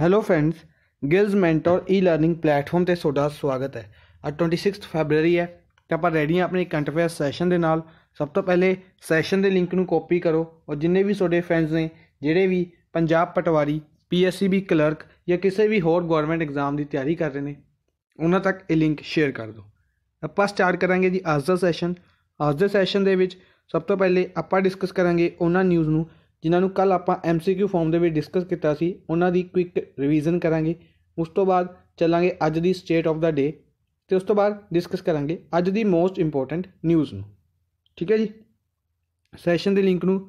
hello friends Gillz Mentor e learning platform ਤੇ ਤੁਹਾਡਾ ਸਵਾਗਤ ਹੈ ਅੱਜ 26 ਫੈਬਰੂਅਰੀ ਹੈ ਤੇ ਆਪਾਂ ਰੈਡੀ ਹਾਂ ਆਪਣੇ ਕੰਟਰੋਵਰਸ ਸੈਸ਼ਨ ਦੇ ਨਾਲ ਸਭ ਤੋਂ ਪਹਿਲੇ ਸੈਸ਼ਨ ਦੇ ਲਿੰਕ ਨੂੰ ਕਾਪੀ ਕਰੋ ਔਰ ਜਿੰਨੇ ਵੀ ਤੁਹਾਡੇ ਫਰੈਂਡਸ ਨੇ ਜਿਹੜੇ ਵੀ ਪੰਜਾਬ ਪਟਵਾਰੀ ਪੀਐਸਸੀਬੀ ਕਲਰਕ ਜਾਂ ਕਿਸੇ ਵੀ ਹੋਰ ਗਵਰਨਮੈਂਟ ਐਗਜ਼ਾਮ ਦੀ ਤਿਆਰੀ ਕਰ ਰਹੇ ਨੇ ਉਹਨਾਂ ਤੱਕ ਇਹ ਲਿੰਕ ਸ਼ੇਅਰ ਕਰ ਦਿਓ ਆਪਾਂ ਸਟਾਰਟ ਕਰਾਂਗੇ ਜੀ ਅੱਜ ਦਾ ਸੈਸ਼ਨ ਅੱਜ ਦੇ ਸੈਸ਼ਨ ਦੇ ਵਿੱਚ ਸਭ ਤੋਂ ਪਹਿਲੇ ਆਪਾਂ ਡਿਸਕਸ ਕਰਾਂਗੇ ਉਹਨਾਂ ਨਿਊਜ਼ ਨੂੰ ਜਿਨ੍ਹਾਂ ਨੂੰ ਕੱਲ ਆਪਾਂ ਐਮਸੀਕਿਊ ਫਾਰਮ ਦੇ ਵਿੱਚ ਡਿਸਕਸ ਕੀਤਾ ਸੀ ਉਹਨਾਂ ਦੀ ਕੁਇਕ ਰਿਵੀਜ਼ਨ ਕਰਾਂਗੇ ਉਸ ਤੋਂ ਬਾਅਦ ਚੱਲਾਂਗੇ ਅੱਜ ਦੀ ਸਟੇਟ ਆਫ ਦਾ ਡੇ ਤੇ ਉਸ ਤੋਂ ਬਾਅਦ ਡਿਸਕਸ ਕਰਾਂਗੇ ਅੱਜ ਦੀ ਮੋਸਟ ਇੰਪੋਰਟੈਂਟ ਨਿਊਜ਼ ਨੂੰ ਠੀਕ ਹੈ ਜੀ ਸੈਸ਼ਨ ਦੇ ਲਿੰਕ ਨੂੰ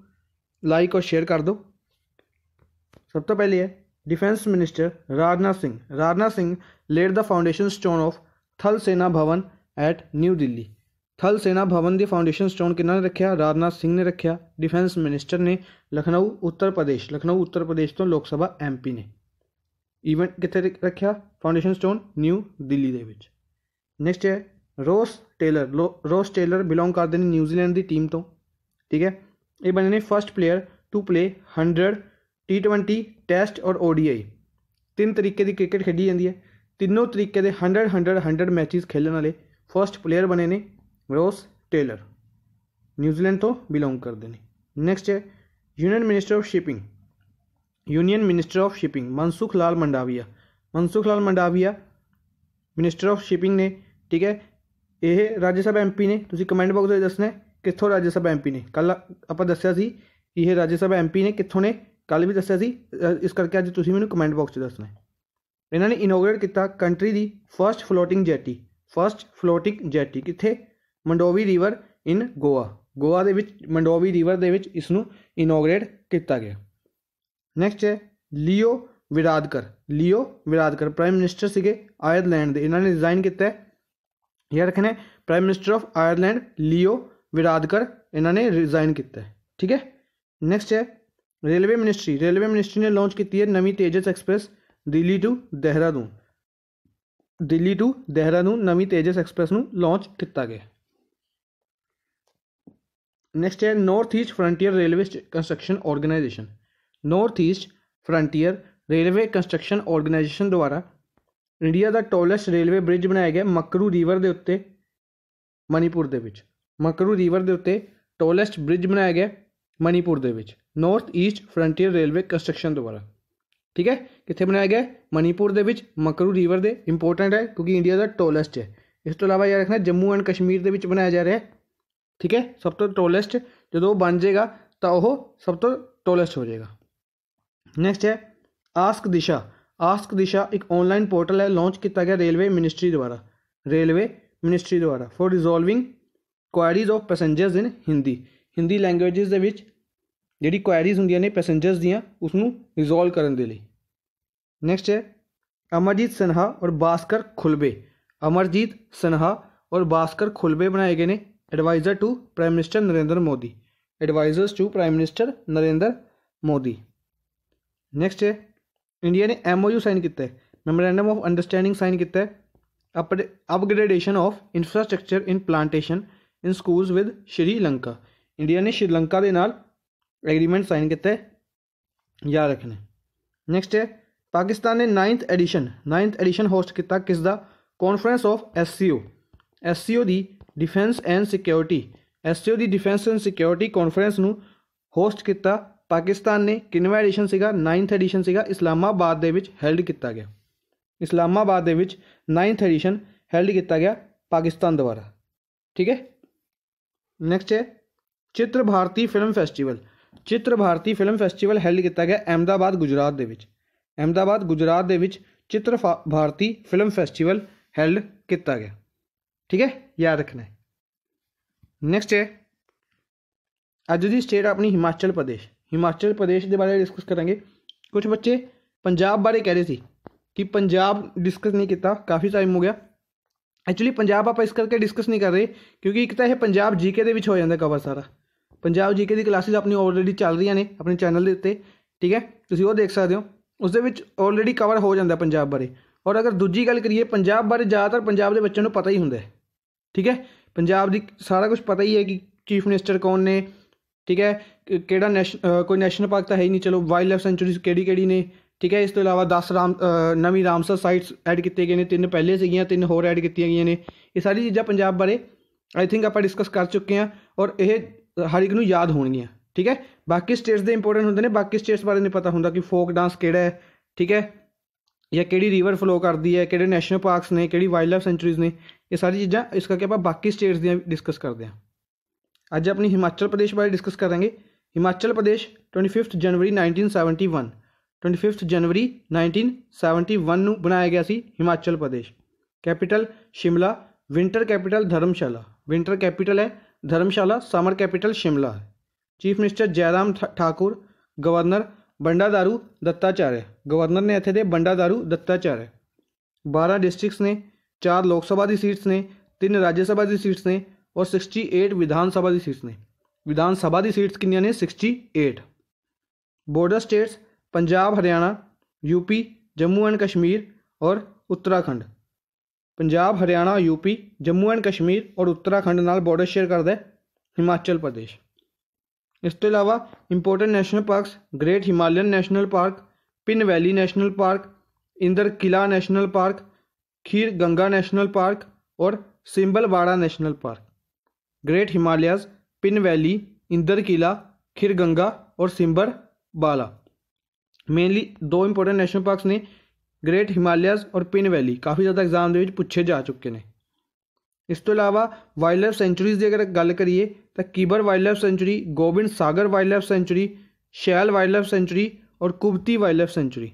ਲਾਈਕ ਔਰ ਸ਼ੇਅਰ ਕਰ ਦਿਓ ਸਭ ਤੋਂ ਪਹਿਲੇ ਹੈ defence minister Rajnath Singh Rajnath Singh laid ਦਾ foundation stone of Thal Sena Bhavan at new Delhi थल सेना भवन की फाउंडेशन स्टोन कि रखिया राजनाथ सिंह ने रखिया डिफेंस मिनिस्टर ने लखनऊ उत्तर प्रदेश लखनऊ उत्तर प्रदेश तो लोग सभा एम पी ने ईवेंट कितने रखिया फाउंडेशन स्टोन न्यू दिल्ली के नैक्सट है रोस टेलर लो रोस टेलर बिलोंग करते हैं न्यूजीलैंड की टीम तो ठीक है ये बने ने first player to play hundred T twenty test और ओडीआई तीन तरीके की क्रिकेट खेली जाती है तीनों तरीके के हंडर्ड हंडर्ड हंडर्ड मैचिज खेलने वाले फस्ट प्लेयर बने ने ਰੋਸ ਟੇਲਰ ਨਿਊਜ਼ੀਲੈਂਡ ਤੋਂ ਬਿਲੋਂਗ ਕਰਦੇ ਨੇ ਨੈਕਸਟ ਹੈ union minister of shipping union minister of shipping Mansukh Lal Mandaviya Mansukh Lal Mandaviya minister of shipping ਨੇ ਠੀਕ ਹੈ ਇਹ ਰਾਜ ਸਭਾ ਐਮਪੀ ਨੇ ਤੁਸੀਂ ਕਮੈਂਟ ਬਾਕਸ ਵਿੱਚ ਦੱਸਣਾ ਕਿੱਥੋਂ ਰਾਜ ਸਭਾ ਐਮਪੀ ਨੇ ਕੱਲ ਆਪਾਂ ਦੱਸਿਆ ਸੀ ਕਿ ਇਹ ਰਾਜ ਸਭਾ ਐਮਪੀ ਨੇ ਕਿੱਥੋਂ ਨੇ ਕੱਲ ਵੀ ਦੱਸਿਆ ਸੀ ਇਸ ਕਰਕੇ ਅੱਜ ਤੁਸੀਂ ਮੈਨੂੰ ਕਮੈਂਟ ਬਾਕਸ 'ਚ ਦੱਸਣਾ ਇਹਨਾਂ ਨੇ ਇਨੋਗਰੇਟ ਕੀਤਾ ਕੰਟਰੀ ਦੀ first floating jetty first floating jetty ਕਿੱਥੇ मंडोवी रिवर इन गोवा गोवा के मंडोवी रिवर के इनोग्रेट किया गया नैक्सट है Leo Varadkar Leo Varadkar prime minister से आयरलैंड इन्होंने डिजाइन किया है यह रखने prime minister of Ireland Leo Varadkar इन्होंने रिजाइन किया ठीक है नैक्सट है रेलवे मिनिस्ट्री रेलवे मिनिस्ट्री ने लॉन्च की है नवी Tejas express Delhi to Dehradun Delhi to Dehradun नवी तेजस एक्सप्रैस लॉन्च किया गया नेक्स्ट है north east frontier railway construction organisation north east frontier railway construction organisation द्वारा इंडिया का टॉलेस्ट रेलवे ब्रिज बनाया गया मकरू रिवर के उत्ते मणिपुर के मकरू रिवर के उत्ते टॉलेस्ट ब्रिज बनाया गया मणिपुर के north east frontier railway construction द्वारा ठीक है कितने बनाया गया मणिपुर के मकरू रिवर के इंपोर्टेंट है क्योंकि इंडिया का टोलैसट है इस तुला तो याद रखना जम्मू एंड कश्मीर के बनाया जा रहा है ठीक है सब तो टोलेस्ट जो तो बन जाएगा तो वह सब तो टोलेस्ट हो जाएगा नैक्सट है आस्क दिशा आस्क दिशा एक ऑनलाइन पोर्टल है लॉन्च किया गया रेलवे मिनिस्ट्री द्वारा रेलवे मिनिस्ट्री द्वारा for resolving queries of passengers in Hindi Hindi languages जी क्वायरीज होंगे ने पैसेंजर्स दसू रिजोल्व करने के लिए नैक्सट है अमरजीत सिन्हा और भास्कर खुलबे अमरजीत सिन्हा और भास्कर खुलबे बनाए गए हैं adviser to prime minister Narendra Modi adviser to prime minister Narendra Modi next है इंडिया ने एम ओ यू साइन किया मेमोरेंडम ऑफ अंडरस्टैंडिंग साइन किया अपडे upgradation of infrastructure in plantation in school with Sri Lanka India ने श्रीलंका के नाल एग्रीमेंट साइन किया याद रखना नैक्सट है पाकिस्तान ने ninth edition ninth edition host किया किसका conference of S C O S C O की ਡਿਫੈਂਸ ਐਂਡ ਸਿਕਿਉਰਿਟੀ ਐਸਓ ਦੀ ਡਿਫੈਂਸ ਐਂਡ ਸਿਕਿਉਰਿਟੀ ਕਾਨਫਰੰਸ ਨੂੰ ਹੋਸਟ ਕੀਤਾ ਪਾਕਿਸਤਾਨ ਨੇ ਕਿੰਨਵਾਂ ਐਡੀਸ਼ਨ ਸੀਗਾ 9th ਐਡੀਸ਼ਨ ਸੀਗਾ ਇਸਲਾਮਾਬਾਦ ਦੇ ਵਿੱਚ ਹੈਲਡ ਕੀਤਾ ਗਿਆ ਇਸਲਾਮਾਬਾਦ ਦੇ ਵਿੱਚ 9th ਐਡੀਸ਼ਨ ਹੈਲਡ ਕੀਤਾ ਗਿਆ ਪਾਕਿਸਤਾਨ ਦੁਆਰਾ ਠੀਕ ਹੈ ਨੈਕਸਟ ਹੈ ਚਿੱਤਰ ਭਾਰਤੀ ਫਿਲਮ ਫੈਸਟੀਵਲ ਚਿੱਤਰ ਭਾਰਤੀ ਫਿਲਮ ਫੈਸਟੀਵਲ ਹੈਲਡ ਕੀਤਾ ਗਿਆ ਅਹਿਮਦਾਬਾਦ ਗੁਜਰਾਤ ਦੇ ਵਿੱਚ ਅਹਿਮਦਾਬਾਦ ਗੁਜਰਾਤ ਦੇ ਵਿੱਚ ਚਿੱਤਰ ਭਾਰਤੀ ਫਿਲਮ ਫੈਸਟੀਵਲ ਹੈਲਡ ਕੀਤਾ ਗਿਆ ਠੀਕ ਹੈ ਯਾਦ ਰੱਖਣਾ ਨੈਕਸਟ ਹੈ ਅੱਜ ਦੀ ਸਟੇਟ ਆਪਣੀ ਹਿਮਾਚਲ ਪ੍ਰਦੇਸ਼ ਹਿਮਾਚਲ ਪ੍ਰਦੇਸ਼ ਦੇ ਬਾਰੇ ਡਿਸਕਸ ਕਰਾਂਗੇ ਕੁਝ ਬੱਚੇ ਪੰਜਾਬ ਬਾਰੇ ਕਹਿ ਰਹੇ ਸੀ ਕਿ ਪੰਜਾਬ ਡਿਸਕਸ ਨਹੀਂ ਕੀਤਾ ਕਾਫੀ ਟਾਈਮ ਹੋ ਗਿਆ ਐਕਚੁਅਲੀ ਪੰਜਾਬ ਆਪਾਂ ਇਸ ਕਰਕੇ ਡਿਸਕਸ ਨਹੀਂ ਕਰ ਰਹੇ ਕਿਉਂਕਿ ਇੱਕ ਤਾਂ ਇਹ ਪੰਜਾਬ ਜੀਕੇ ਦੇ ਵਿੱਚ ਹੋ ਜਾਂਦਾ ਕਵਰ ਸਾਰਾ ਪੰਜਾਬ ਜੀਕੇ ਦੀ ਕਲਾਸਿਸ ਆਪਣੀ ਆਲਰੇਡੀ ਚੱਲ ਰਹੀਆਂ ਨੇ ਆਪਣੇ ਚੈਨਲ ਦੇ ਉੱਤੇ ਠੀਕ ਹੈ ਤੁਸੀਂ ਉਹ ਦੇਖ ਸਕਦੇ ਹੋ ਉਸ ਦੇ ਵਿੱਚ ਆਲਰੇਡੀ ਕਵਰ ਹੋ ਜਾਂਦਾ ਪੰਜਾਬ ਬਾਰੇ ਔਰ ਅਗਰ ਦੂਜੀ ਗੱਲ ਕਰੀਏ ਪੰਜਾਬ ਬਾਰੇ ਜ਼ਿਆਦਾਤਰ ਪੰਜਾਬ ਦੇ ਬੱਚਿਆਂ ਨੂੰ ਪਤਾ ਹੀ ਹੁੰਦਾ ਹੈ ਠੀਕ ਹੈ ਪੰਜਾਬ ਦੀ ਸਾਰਾ ਕੁਝ ਪਤਾ ਹੀ ਹੈ ਕਿ ਚੀਫ ਮਿਨਿਸਟਰ ਕੌਣ ਨੇ ਠੀਕ ਹੈ ਕਿਹੜਾ ਕੋਈ ਨੈਸ਼ਨਲ ਪਾਰਕ ਤਾਂ ਹੈ ਹੀ ਨਹੀਂ ਚਲੋ ਵਾਈਲਡ ਲਾਈਫ ਸੈਂਚਰੀ ਕਿਹੜੀ ਕਿਹੜੀ ਨੇ ਠੀਕ ਹੈ ਇਸ ਤੋਂ ਇਲਾਵਾ 10 ਰਾਮ ਨਵੀਂ ਰਾਮਸਰ ਸਾਈਟਸ ਐਡ ਕੀਤੇ ਗਏ ਨੇ ਤਿੰਨ ਪਹਿਲੇ ਸੀਗੀਆਂ ਤਿੰਨ ਹੋਰ ਐਡ ਕੀਤੀਆਂ ਗਈਆਂ ਨੇ ਇਹ ਸਾਰੀ ਚੀਜ਼ਾਂ ਪੰਜਾਬ ਬਾਰੇ ਆਈ ਥਿੰਕ ਆਪਾਂ ਡਿਸਕਸ ਕਰ ਚੁੱਕੇ ਹਾਂ ਔਰ ਇਹ ਹਰ ਇੱਕ ਨੂੰ ਯਾਦ ਹੋਣਗੀਆਂ ਠੀਕ ਹੈ ਬਾਕੀ ਸਟੇਟਸ ਦੇ ਇੰਪੋਰਟੈਂਟ ਹੁੰਦੇ ਨੇ ਬਾਕੀ ਸਟੇਟਸ ਬਾਰੇ ਨਹੀਂ ਪਤਾ ਹੁੰਦਾ ਕਿ ਫੋਕ ਡਾਂਸ ਕਿਹੜਾ ਹੈ ਠੀਕ ਹੈ या कि रिवर फ्लो करती है कि नैशनल पार्कस ने कि वाइल्डलाइफ सेंचुरीज ने यह सारी चीज़ा इस करके आप बाकी स्टेट्स दिस्कस करते हैं अज अपनी हिमाचल प्रदेश बारे डिस्कस करेंगे Himachal Pradesh twenty fifth January nineteen seventy one twenty fifth January nineteen seventy one में बनाया गया Himachal Pradesh capital Shimla winter capital Dharamshala winter capital है Dharamshala summer capital Shimla chief minister Jairam Thakur governor Bandaru Dattatreya governor ने थे बंडादारू दत्ताचार्य बारह डिस्ट्रिक्स ने चार लोकसभा की सीट्स ने तीन राज्यसभा की सीट्स ने और सिक्सटी एट विधानसभा की सीट्स ने विधानसभा की सीट्स किनिया ने sixty eight border states Punjab Haryana UP Jammu and Kashmir और उत्तराखंड पंजाब हरियाणा यूपी जम्मू एंड कश्मीर और उत्तराखंड नाल बॉर्डर शेयर करता है हिमाचल प्रदेश इसके अलावा important national parks great Himalayan national park Pin valley national park Inder Killa national park Kheer Ganga national park और Simbalbara national park great Himalayas Pin valley Inder Killa Kheer Ganga और सिंबर बाला मेनली दो इंपॉर्टेंट नेशनल पार्क्स ने ग्रेट हिमालयस और पिन वैली काफ़ी ज़्यादा एग्जाम पूछे जा चुके हैं ਇਸ ਤੋਂ ਇਲਾਵਾ ਵਾਈਲਡ ਲਾਈਫ ਸੈਂਚਰੀਜ਼ ਦੀ ਅਗਰ ਗੱਲ ਕਰੀਏ ਤਾਂ Kibber wild life sanctuary Gobind Sagar wild life sanctuary Shilli wild life sanctuary ਔਰ Kugti wild life sanctuary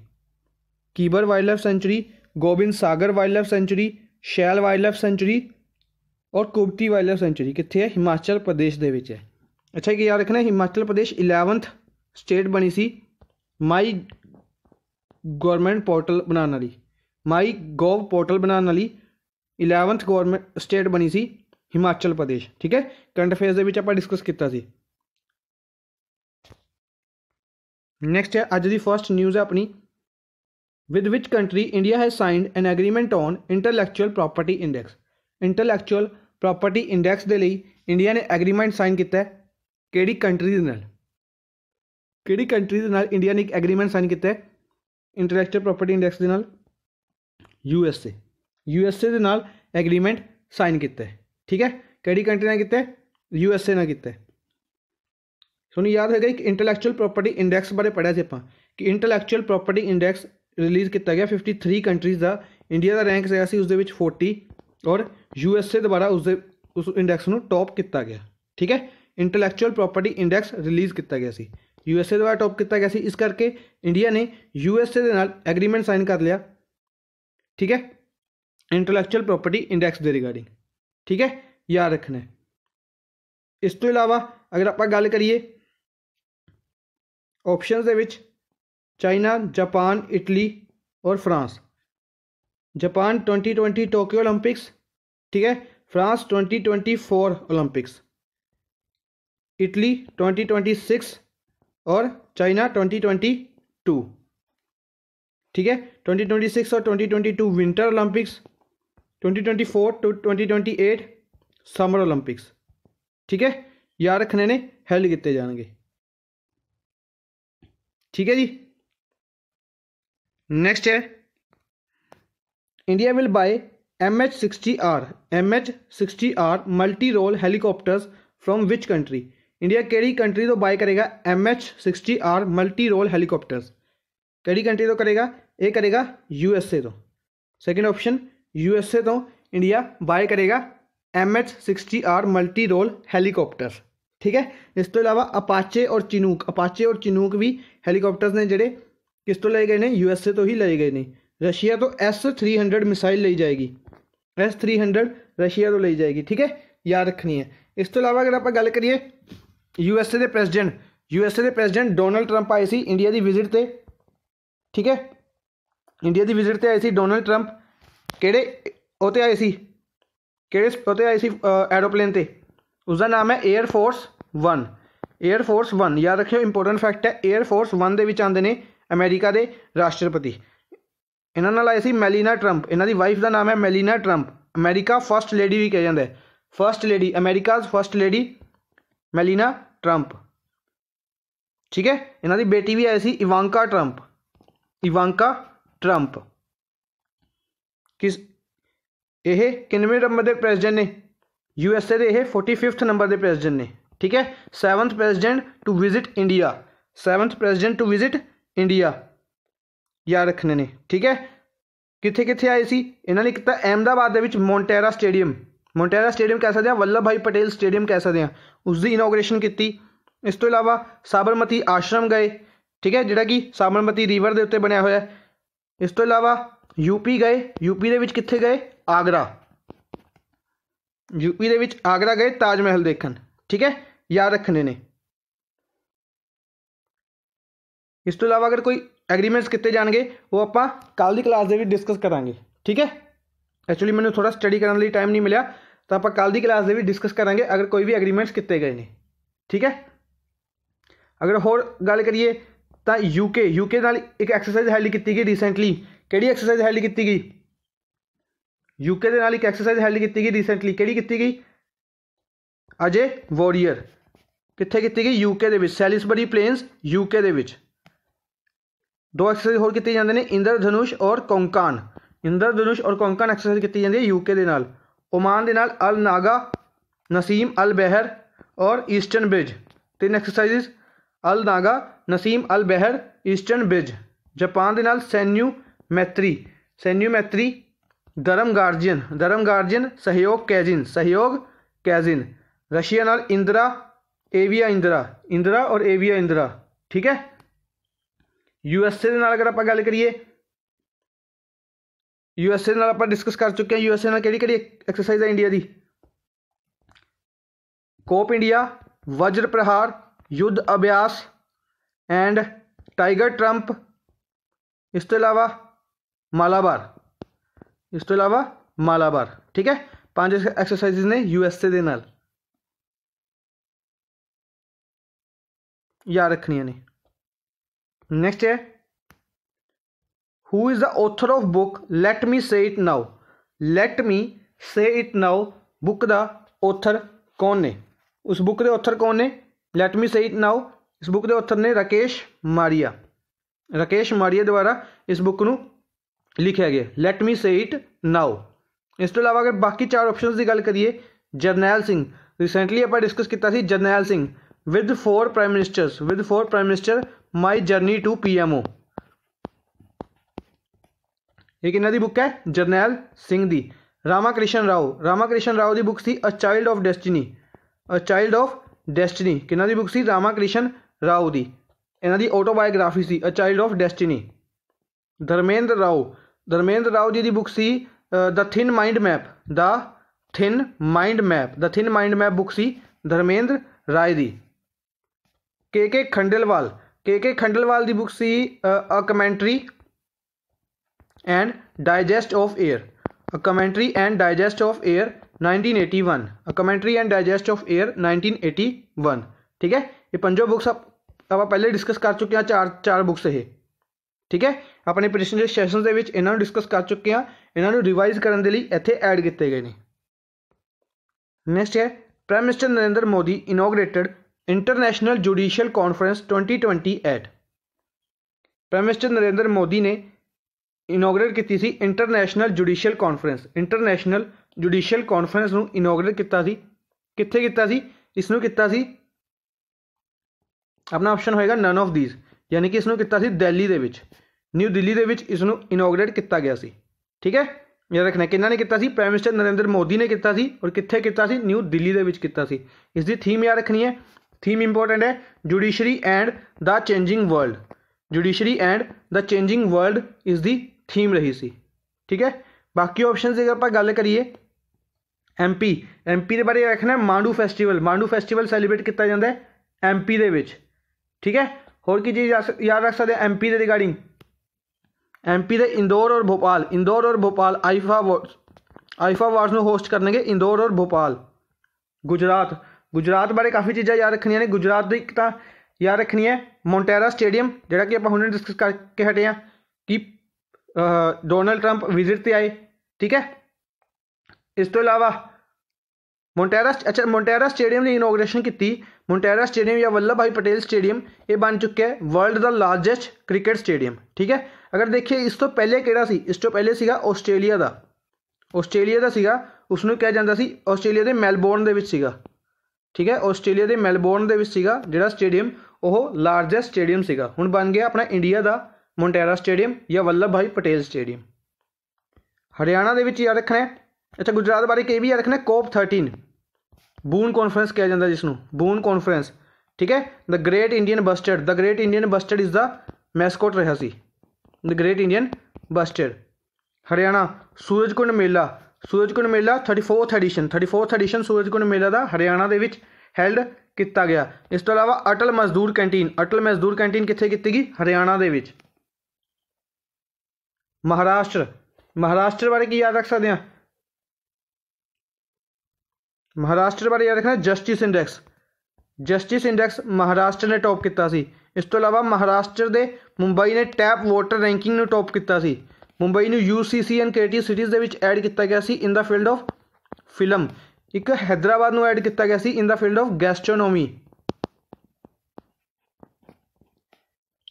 Kibber wild life sanctuary Gobind Sagar wild life sanctuary Shilli wild life sanctuary ਔਰ ਕੁਬਤੀ ਵਾਈਲਡ ਲਾਈਫ ਸੈਂਚਰੀ ਕਿੱਥੇ ਹੈ ਹਿਮਾਚਲ ਪ੍ਰਦੇਸ਼ ਦੇ ਵਿੱਚ ਹੈ ਅੱਛਾ ਇਹ ਯਾਦ ਰੱਖਣਾ ਹਿਮਾਚਲ ਪ੍ਰਦੇਸ਼ 11th ਸਟੇਟ ਬਣੀ ਸੀ ਮਾਈ ਗਵਰਨਮੈਂਟ ਪੋਰਟਲ ਬਣਾਉਣ ਵਾਲੀ ਮਾਈ ਗੋਵ ਪੋਰਟਲ ਬਣਾਉਣ ਵਾਲੀ इलेवंथ गवर्नमेंट स्टेट बनी सी हिमाचल प्रदेश ठीक है करंट अफेयर आप डिस्कस किया नैक्सट है अज की फस्ट न्यूज़ है अपनी with which country India has signed an agreement on intellectual property index intellectual property index के लिए इंडिया ने एग्रीमेंट साइन किया किंट्रीज किंट्रीज इंडिया ने एक एग्रीमेंट साइन किया इंटलैक्चुअल प्रॉपर्टी इंडैक्स के नाल U S A U S A ਦੇ ਨਾਲ ਐਗਰੀਮੈਂਟ ਸਾਈਨ ਕੀਤਾ ਠੀਕ ਹੈ ਕਿਹੜੀ ਕੰਟਰੀ ਨਾਲ ਕੀਤਾ ਹੈ ਯੂ ਐਸ ਏ ਨਾਲ ਕੀਤਾ ਹੈ ਯਾਦ ਹੈਗਾ ਇੱਕ ਇੰਟੈਲੈਕਚੁਅਲ ਪ੍ਰਾਪਰਟੀ ਇੰਡੈਕਸ ਬਾਰੇ ਪੜਿਆ ਸੀ ਆਪਾਂ ਕਿ ਇੰਟੈਲੈਕਚੁਅਲ ਪ੍ਰਾਪਰਟੀ ਇੰਡੈਕਸ ਰਿਲੀਜ਼ ਕੀਤਾ ਗਿਆ 53 ਕੰਟਰੀਜ਼ ਦਾ ਇੰਡੀਆ ਦਾ ਰੈਂਕ ਰਿਹਾ ਸੀ ਉਸ ਦੇ ਵਿੱਚ 40 ਔਰ ਯੂ ਐਸ ਏ ਦੁਆਰਾ ਉਸ ਦੇ ਉਸ ਇੰਡੈਕਸ ਨੂੰ ਟੌਪ ਕੀਤਾ ਗਿਆ ਠੀਕ ਹੈ ਇੰਟੈਲੈਕਚੁਅਲ ਪ੍ਰਾਪਰਟੀ ਇੰਡੈਕਸ ਰਿਲੀਜ਼ ਕੀਤਾ ਗਿਆ ਸੀ ਯੂ ਐਸ ਏ ਦੁਆਰਾ ਟੌਪ ਕੀਤਾ ਗਿਆ ਸੀ ਇਸ ਕਰਕੇ ਇੰਡੀਆ ਨੇ ਯੂ ਐਸ ਏ ਦੇ ਨਾਲ ਐਗਰੀਮੈਂਟ ਸਾਈਨ ਕਰ ਲਿਆ ਠੀਕ ਹੈ इंटलैक्चुअल प्रॉपर्टी इंडैक्स के रिगार्डिंग ठीक है याद रखना है इस तो इलावा अगर आप गल करिए ऑप्शन चाइना जापान इटली और France Japan twenty twenty Tokyo Olympics ठीक है France twenty twenty four Olympics Italy twenty twenty six और चाइना ट्वेंटी ट्वेंटी टू ठीक है ट्वेंटी ट्वेंटी सिक्स और twenty twenty two winter Olympics 2024 to 2028 summer Olympics ठीक है याद रखने ने हेल्ड किए जाएंगे ठीक है जी नेक्स्ट है India will buy M H sixty R M H sixty R multi role helicopters from which country India केड़ी कंट्री तो बाय करेगा M H sixty R multi role helicopters केड़ी कंट्री तो करेगा ये करेगा यूएसए तो सेकेंड ऑप्शन यूएसए तो इंडिया बाय करेगा M H sixty R multi role helicopter ठीक है इस तो अलावा अपाचे और चिनूक अपाचे और चिनूक भी हैलीकॉप्टर ने जोड़े किस तो ले गए ने ए तो ही ले गए ने रशिया तो एस थ्री हंड्रड मिसाइल ले जाएगी एस थ्री हंड्रड रशिया तो ले जाएगी ठीक है याद रखनी है इस तो अलावा अगर आप गल करिए यू यूएसए के president S A president Donald Trump आए थे इंडिया की विजिट पर ठीक है इंडिया की विजिट पर आए थे डोनल्ड ट्रंप ਕਿਹੜੇ ਉਹ ਤੇ ਆਏ ਸੀ ਕਿਹੜੇ ਉਹ ਤੇ ਆਏ ਸੀ ਐਰੋਪਲੇਨ ਤੇ ਉਸ ਦਾ ਨਾਮ ਹੈ 에ਅਰ ਫੋਰਸ 1 에ਅਰ ਫੋਰਸ 1 ਯਾਦ ਰੱਖਿਓ ਇੰਪੋਰਟੈਂਟ ਫੈਕਟ ਹੈ 에ਅਰ ਫੋਰਸ 1 ਦੇ ਵਿੱਚ ਆਉਂਦੇ ਨੇ ਅਮਰੀਕਾ ਦੇ ਰਾਸ਼ਟਰਪਤੀ ਇਹਨਾਂ ਨਾਲ ਆਏ ਸੀ ਮੈਲੀਨਾ 트럼ਪ ਇਹਨਾਂ ਦੀ ਵਾਈਫ ਦਾ ਨਾਮ ਹੈ ਮੈਲੀਨਾ 트럼ਪ ਅਮਰੀਕਾ ਫਰਸਟ ਲੇਡੀ ਵੀ ਕਿਹਾ ਜਾਂਦਾ ਹੈ first lady America's first lady Melania 트럼ਪ ਠੀਕ ਹੈ ਇਹਨਾਂ ਦੀ ਬੇਟੀ ਵੀ ਆਈ ਸੀ ਇਵਾਂਕਾ 트럼ਪ ਇਵਾਂਕਾ 트럼ਪ ਕਿਸ ਇਹ ਕਿੰਨਵੇਂ ਨੰਬਰ ਦੇ ਪ੍ਰੈਜ਼ੀਡੈਂਟ ਨੇ ਯੂ ਐਸ ਏ ਦੇ ਇਹ 45th ਨੰਬਰ ਦੇ ਪ੍ਰੈਜ਼ੀਡੈਂਟ ਨੇ ਠੀਕ ਹੈ 7th president to visit India 7th president to visit India ਯਾਦ ਰੱਖਣੇ ਨੇ ਠੀਕ ਹੈ ਕਿੱਥੇ ਕਿੱਥੇ ਆਏ ਸੀ ਇਹਨਾਂ ਨੇ ਕਿਤਾ ਅਹਿਮਦਾਬਾਦ ਦੇ ਵਿੱਚ ਮੋਂਟੇਰਾ ਸਟੇਡੀਅਮ ਮੋਂਟੇਰਾ ਸਟੇਡੀਅਮ ਕਹਿ ਸਕਦੇ ਆ ਵੱਲਭ ਭਾਈ ਪਟੇਲ ਸਟੇਡੀਅਮ ਕਹਿ ਸਕਦੇ ਆ ਉਸ ਦੀ ਇਨੋਗ੍ਰੇਸ਼ਨ ਕੀਤੀ ਇਸ ਤੋਂ ਇਲਾਵਾ ਸਾਬਰਮਤੀ ਆਸ਼ਰਮ ਗਏ ਠੀਕ ਹੈ ਜਿਹੜਾ ਕਿ ਸਾਬਰਮਤੀ ਰਿਵਰ ਦੇ ਉੱਤੇ ਬਣਿਆ ਹੋਇਆ ਹੈ ਇਸ ਤੋਂ ਇਲਾਵਾ ਯੂਪੀ ਗਏ ਯੂਪੀ ਦੇ ਵਿੱਚ ਕਿੱਥੇ ਗਏ ਆਗਰਾ ਯੂਪੀ ਦੇ ਵਿੱਚ ਆਗਰਾ ਗਏ ਤਾਜ ਮਹਿਲ ਦੇਖਣ ਠੀਕ ਹੈ ਯਾਦ ਰੱਖਣੇ ਨੇ ਇਸ ਤੋਂ ਇਲਾਵਾ ਅਗਰ ਕੋਈ ਐਗਰੀਮੈਂਟਸ ਕਿੱਤੇ ਜਾਣਗੇ ਉਹ ਆਪਾਂ ਕੱਲ ਦੀ ਕਲਾਸ ਦੇ ਵਿੱਚ ਡਿਸਕਸ ਕਰਾਂਗੇ ਠੀਕ ਹੈ ਐਕਚੁਅਲੀ ਮੈਨੂੰ ਥੋੜਾ ਸਟੱਡੀ ਕਰਨ ਲਈ ਟਾਈਮ ਨਹੀਂ ਮਿਲਿਆ ਤਾਂ ਆਪਾਂ ਕੱਲ ਦੀ ਕਲਾਸ ਦੇ ਵਿੱਚ ਡਿਸਕਸ ਕਰਾਂਗੇ ਅਗਰ ਕੋਈ ਵੀ ਐਗਰੀਮੈਂਟਸ ਕਿੱਤੇ ਗਏ ਨੇ ਠੀਕ ਹੈ ਅਗਰ ਹੋਰ ਗੱਲ ਕਰੀਏ ਤਾਂ ਯੂਕੇ ਯੂਕੇ ਨਾਲ ਇੱਕ ਐਕਸਰਸਾਈਜ਼ ਹਾਈਲੀ ਕੀਤੀ ਗਈ ਰੀਸੈਂਟਲੀ ਕਿਹੜੀ ਐਕਸਰਸਾਈਜ਼ ਹੈਲਡ ਕੀਤੀ ਗਈ ਯੂਕੇ ਦੇ ਨਾਲ ਇੱਕ ਐਕਸਰਸਾਈਜ਼ ਹੈਲਡ ਕੀਤੀ ਗਈ ਰੀਸੈਂਟਲੀ ਕਿਹੜੀ ਕੀਤੀ ਗਈ ਅਜੇ ਵਾਰੀਅਰ ਕਿੱਥੇ ਕੀਤੀ ਗਈ ਯੂਕੇ ਦੇ ਵਿੱਚ ਸੈਲਿਸਬਰੀ ਪਲੇਨਸ ਯੂਕੇ ਦੇ ਵਿੱਚ ਦੋ ਐਕਸਰਸਾਈਜ਼ ਹੋਰ ਕੀਤੀ ਜਾਂਦੇ ਨੇ ਇੰਦਰਧਨੁਸ਼ ਔਰ ਕੋਂਕਾਨ ਇੰਦਰਧਨੁਸ਼ ਔਰ ਕੋਂਕਾਨ ਐਕਸਰਸਾਈਜ਼ ਕੀਤੀ ਜਾਂਦੀ ਹੈ ਯੂਕੇ ਦੇ ਨਾਲ ਓਮਾਨ ਦੇ ਨਾਲ ਅਲ ਨਾਗਾ ਨਸੀਮ ਅਲ ਬਹਿਰ ਔਰ ਈਸਟਰਨ ਬ੍ਰਿਜ ਤਿੰਨ exercises Al Naga Naseem Al Bahr eastern bridge Japan ਦੇ ਨਾਲ ਸੈਨਿਊ मैत्री सैन्यू मैत्री धर्म गार्जियन धर्म गार्जियन सहयोग कैजिन सहयोग कैजिन रशियन और इंदिरा एविया इंदिरा इंदिरा और एविया इंदिरा ठीक है यूएसए अगर आप गल करिए यूएसए आप डिस्कस कर चुके हैं यूएसए कि एक्सरसाइज है इंडिया की कोप इंडिया वज्र प्रहार युद्ध अभ्यास एंड टाइगर ट्रंप इस तो अलावा मालाबार इस तो अलावा मालाबार ठीक है पांच एक्सरसाइज ने यूएसए के नाल याद रखनिया ने नैक्सट है who is the author of book let me say it नाओ लैट मी से इट नाओ बुक का ऑथर कौन ने उस बुक के ऑथर कौन ने लैट मी से इट नाओ इस बुक के ऑथर ने राकेश मारिया राकेश मारिया द्वारा इस बुक लिखे गए light me say it now इस तो अलावा अगर बाकी चार ऑप्शन की गल करिए जरनैल सिंह रिसेंटली आप डिस्कस किया Jarnail Singh with four prime ministers with four prime minister my journey to P M O ये कि बुक है जरनैल सिंह की रामा कृष्ण राव रामा कृष्ण राव की बुक थी a child of destiny a child of destiny कि बुक थी रामा कृष्ण राव की इन्हों की ऑटोबायोग्राफी थी a child of destiny Dharmendra Rao Dharmendra Rao ji की बुक सी the thin mind map the thin mind map the thin mind map book सी धर्मेंद्र राय दी K K Khandelwal K K Khandelwal दी बुक सी a commentary and digest of air a commentary and digest of air 1981 a commentary and digest of air 1981 ठीक है ये पंजो books आप आप पहले डिस्कस कर चुके हैं चार चार बुक्स है ठीक है अपने प्रश्न सैशन के इन्हों डिस्कस कर चुके हैं इन्हों रिवाइज़ करने के लिए इतने ऐड किए गए हैं नैक्सट है prime minister Narendra Modi inaugurated international judicial conference twenty twenty eight prime minister Narendra Modi ने इनोगरेट की international judicial conference international judicial conference में इनोगरेट किया कितने किया इसनों किया अपना ऑप्शन होएगा नन ऑफ दीज़ ਯਾਨੀ ਕਿ ਇਸ ਨੂੰ ਕੀਤਾ ਸੀ ਦਿੱਲੀ ਦੇ ਵਿੱਚ ਨਿਊ ਦਿੱਲੀ ਦੇ ਵਿੱਚ ਇਸ ਨੂੰ ਇਨੋਗਰੇਟ ਕੀਤਾ ਗਿਆ ਸੀ ਠੀਕ ਹੈ ਯਾਦ ਰੱਖਣਾ ਕਿੰਨਾ ਨੇ ਕੀਤਾ ਸੀ ਪ੍ਰਾਈਮ ਮਿਨਿਸਟਰ ਨਰਿੰਦਰ ਮੋਦੀ ਨੇ ਕੀਤਾ ਸੀ ਔਰ ਕਿੱਥੇ ਕੀਤਾ ਸੀ ਨਿਊ ਦਿੱਲੀ ਦੇ ਵਿੱਚ ਕੀਤਾ ਸੀ ਇਸ ਦੀ ਥੀਮ ਯਾਦ ਰੱਖਣੀ ਹੈ ਥੀਮ ਇੰਪੋਰਟੈਂਟ ਹੈ judiciary and the changing world judiciary and the changing world ਇਸ ਦੀ ਥੀਮ ਰਹੀ ਸੀ ਠੀਕ ਹੈ ਬਾਕੀ ਆਪਸ਼ਨਸ ਦੀ ਆਪਾਂ ਗੱਲ ਕਰੀਏ ਐਮਪੀ ਐਮਪੀ ਦੇ ਬਾਰੇ ਰੱਖਣਾ Mandu festival Mandu festival celebrate ਕੀਤਾ ਜਾਂਦਾ ਹੈ ਐਮਪੀ ਦੇ ਵਿੱਚ ਠੀਕ ਹੈ और की चीज़ याद रख सकते M P regarding M P Indore और भोपाल इंदौर और Bhopal IIFA awards IIFA awards में होस्ट करेंगे इंदौर और भोपाल गुजरात गुजरात बारे काफ़ी चीज़ें याद रखनिया ने गुजरात एक तो याद रखनी है मोन्टेरा स्टेडियम जोड़ा कि आप हमने डिस्कस करके हटे हैं कि डोनल्ड ट्रंप विजिट पर आए ठीक है इस तो अलावा मोन्टेरा अच्छा मोन्टेरा स्टेडियम ने इनोग्रेसन की ਮੋਂਟੇਰਾ ਸਟੇਡੀਅਮ ਜਾਂ वल्लभ भाई पटेल स्टेडियम ਇਹ ਬਣ ਚੁੱਕਿਆ ਹੈ ਵਰਲਡ ਦਾ ਲਾਰਜੈਸਟ ਕ੍ਰਿਕਟ ਸਟੇਡੀਅਮ ਠੀਕ ਹੈ ਅਗਰ ਦੇਖੀਏ ਇਸ ਤੋਂ ਪਹਿਲੇ ਕਿਹੜਾ ਸੀ ਇਸ ਤੋਂ ਪਹਿਲੇ ਸੀਗਾ ਆਸਟ੍ਰੇਲੀਆ ਦਾ ਆਸਟ੍ਰੇਲੀਆ ਦਾ ਸੀਗਾ ਉਸ ਨੂੰ ਕਿਹਾ ਜਾਂਦਾ ਸੀ ਆਸਟ੍ਰੇਲੀਆ ਦੇ ਮੈਲਬੌਰਨ ਦੇ ਵਿੱਚ ਸੀਗਾ ਠੀਕ ਹੈ ਆਸਟ੍ਰੇਲੀਆ ਦੇ ਮੈਲਬੌਰਨ ਦੇ ਵਿੱਚ ਸੀਗਾ ਜਿਹੜਾ ਸਟੇਡੀਅਮ ਉਹ ਲਾਰਜੈਸਟ ਸਟੇਡੀਅਮ ਸੀਗਾ ਹੁਣ ਬਣ ਗਿਆ ਆਪਣਾ ਇੰਡੀਆ ਦਾ ਮੋਂਟੇਰਾ ਸਟੇਡੀਅਮ ਜਾਂ ਵੱਲਭ ਭਾਈ ਪਟੇਲ ਸਟੇਡੀਅਮ ਹਰਿਆਣਾ ਦੇ ਵਿੱਚ ਯਾਦ ਰੱਖਣਾ ਹੈ ਅੱਛਾ ਗੁਜਰਾਤ ਬਾਰੇ ਕੀ ਵੀ ਯਾਦ ਰੱਖਣਾ ਕੋਪ 13 ਬੂਨ ਕਾਨਫਰੰਸ ਕਿਹਾ ਜਾਂਦਾ ਜਿਸ ਨੂੰ ਬੂਨ ਕਾਨਫਰੰਸ ਠੀਕ ਹੈ the great Indian bustard the great Indian bustard is the mascot ਰਿਹਾ ਸੀ the great Indian bustard Haryana Surajkund Mela Surajkund ਮੇਲਾ 34th edition 34th edition Surajkund ਮੇਲਾ ਦਾ ਹਰਿਆਣਾ ਦੇ ਵਿੱਚ ਹੈਲਡ ਕੀਤਾ ਗਿਆ ਇਸ ਤੋਂ ਇਲਾਵਾ ਅਟਲ ਮਜ਼ਦੂਰ ਕੈਂਟੀਨ ਅਟਲ ਮਜ਼ਦੂਰ ਕੈਂਟੀਨ ਕਿੱਥੇ ਕੀਤੀ ਗਈ ਹਰਿਆਣਾ ਦੇ ਵਿੱਚ ਮਹਾਰਾਸ਼ਟਰ ਮਹਾਰਾਸ਼ਟਰ ਬਾਰੇ ਕੀ ਯਾਦ ਰੱਖ ਸਕਦੇ ਆ ਮਹਾਰਾਸ਼ਟਰ ਬਾਰੇ ਯਾਦ ਰੱਖਣਾ justice index justice index Maharashtra ਨੇ ਟੌਪ ਕੀਤਾ ਸੀ ਇਸ ਤੋਂ ਇਲਾਵਾ ਮਹਾਰਾਸ਼ਟਰ ਦੇ ਮੁੰਬਈ ਨੇ ਟੈਪ ਵਾਟਰ ਰੈਂਕਿੰਗ ਨੂੰ ਟੌਪ ਕੀਤਾ ਸੀ ਮੁੰਬਈ ਨੂੰ ਯੂਸੀਸੀ ਐਂਡ ਕੇਟੀ ਸਿਟੀਜ਼ ਦੇ ਵਿੱਚ ਐਡ ਕੀਤਾ ਗਿਆ ਸੀ in the field of film ਇੱਕ ਹైదరాబాద్ ਨੂੰ ਐਡ ਕੀਤਾ ਗਿਆ ਸੀ ਇਨ ਦਾ ਫੀਲਡ ਆਫ ਗੈਸਟ੍ਰੋਨੋਮੀ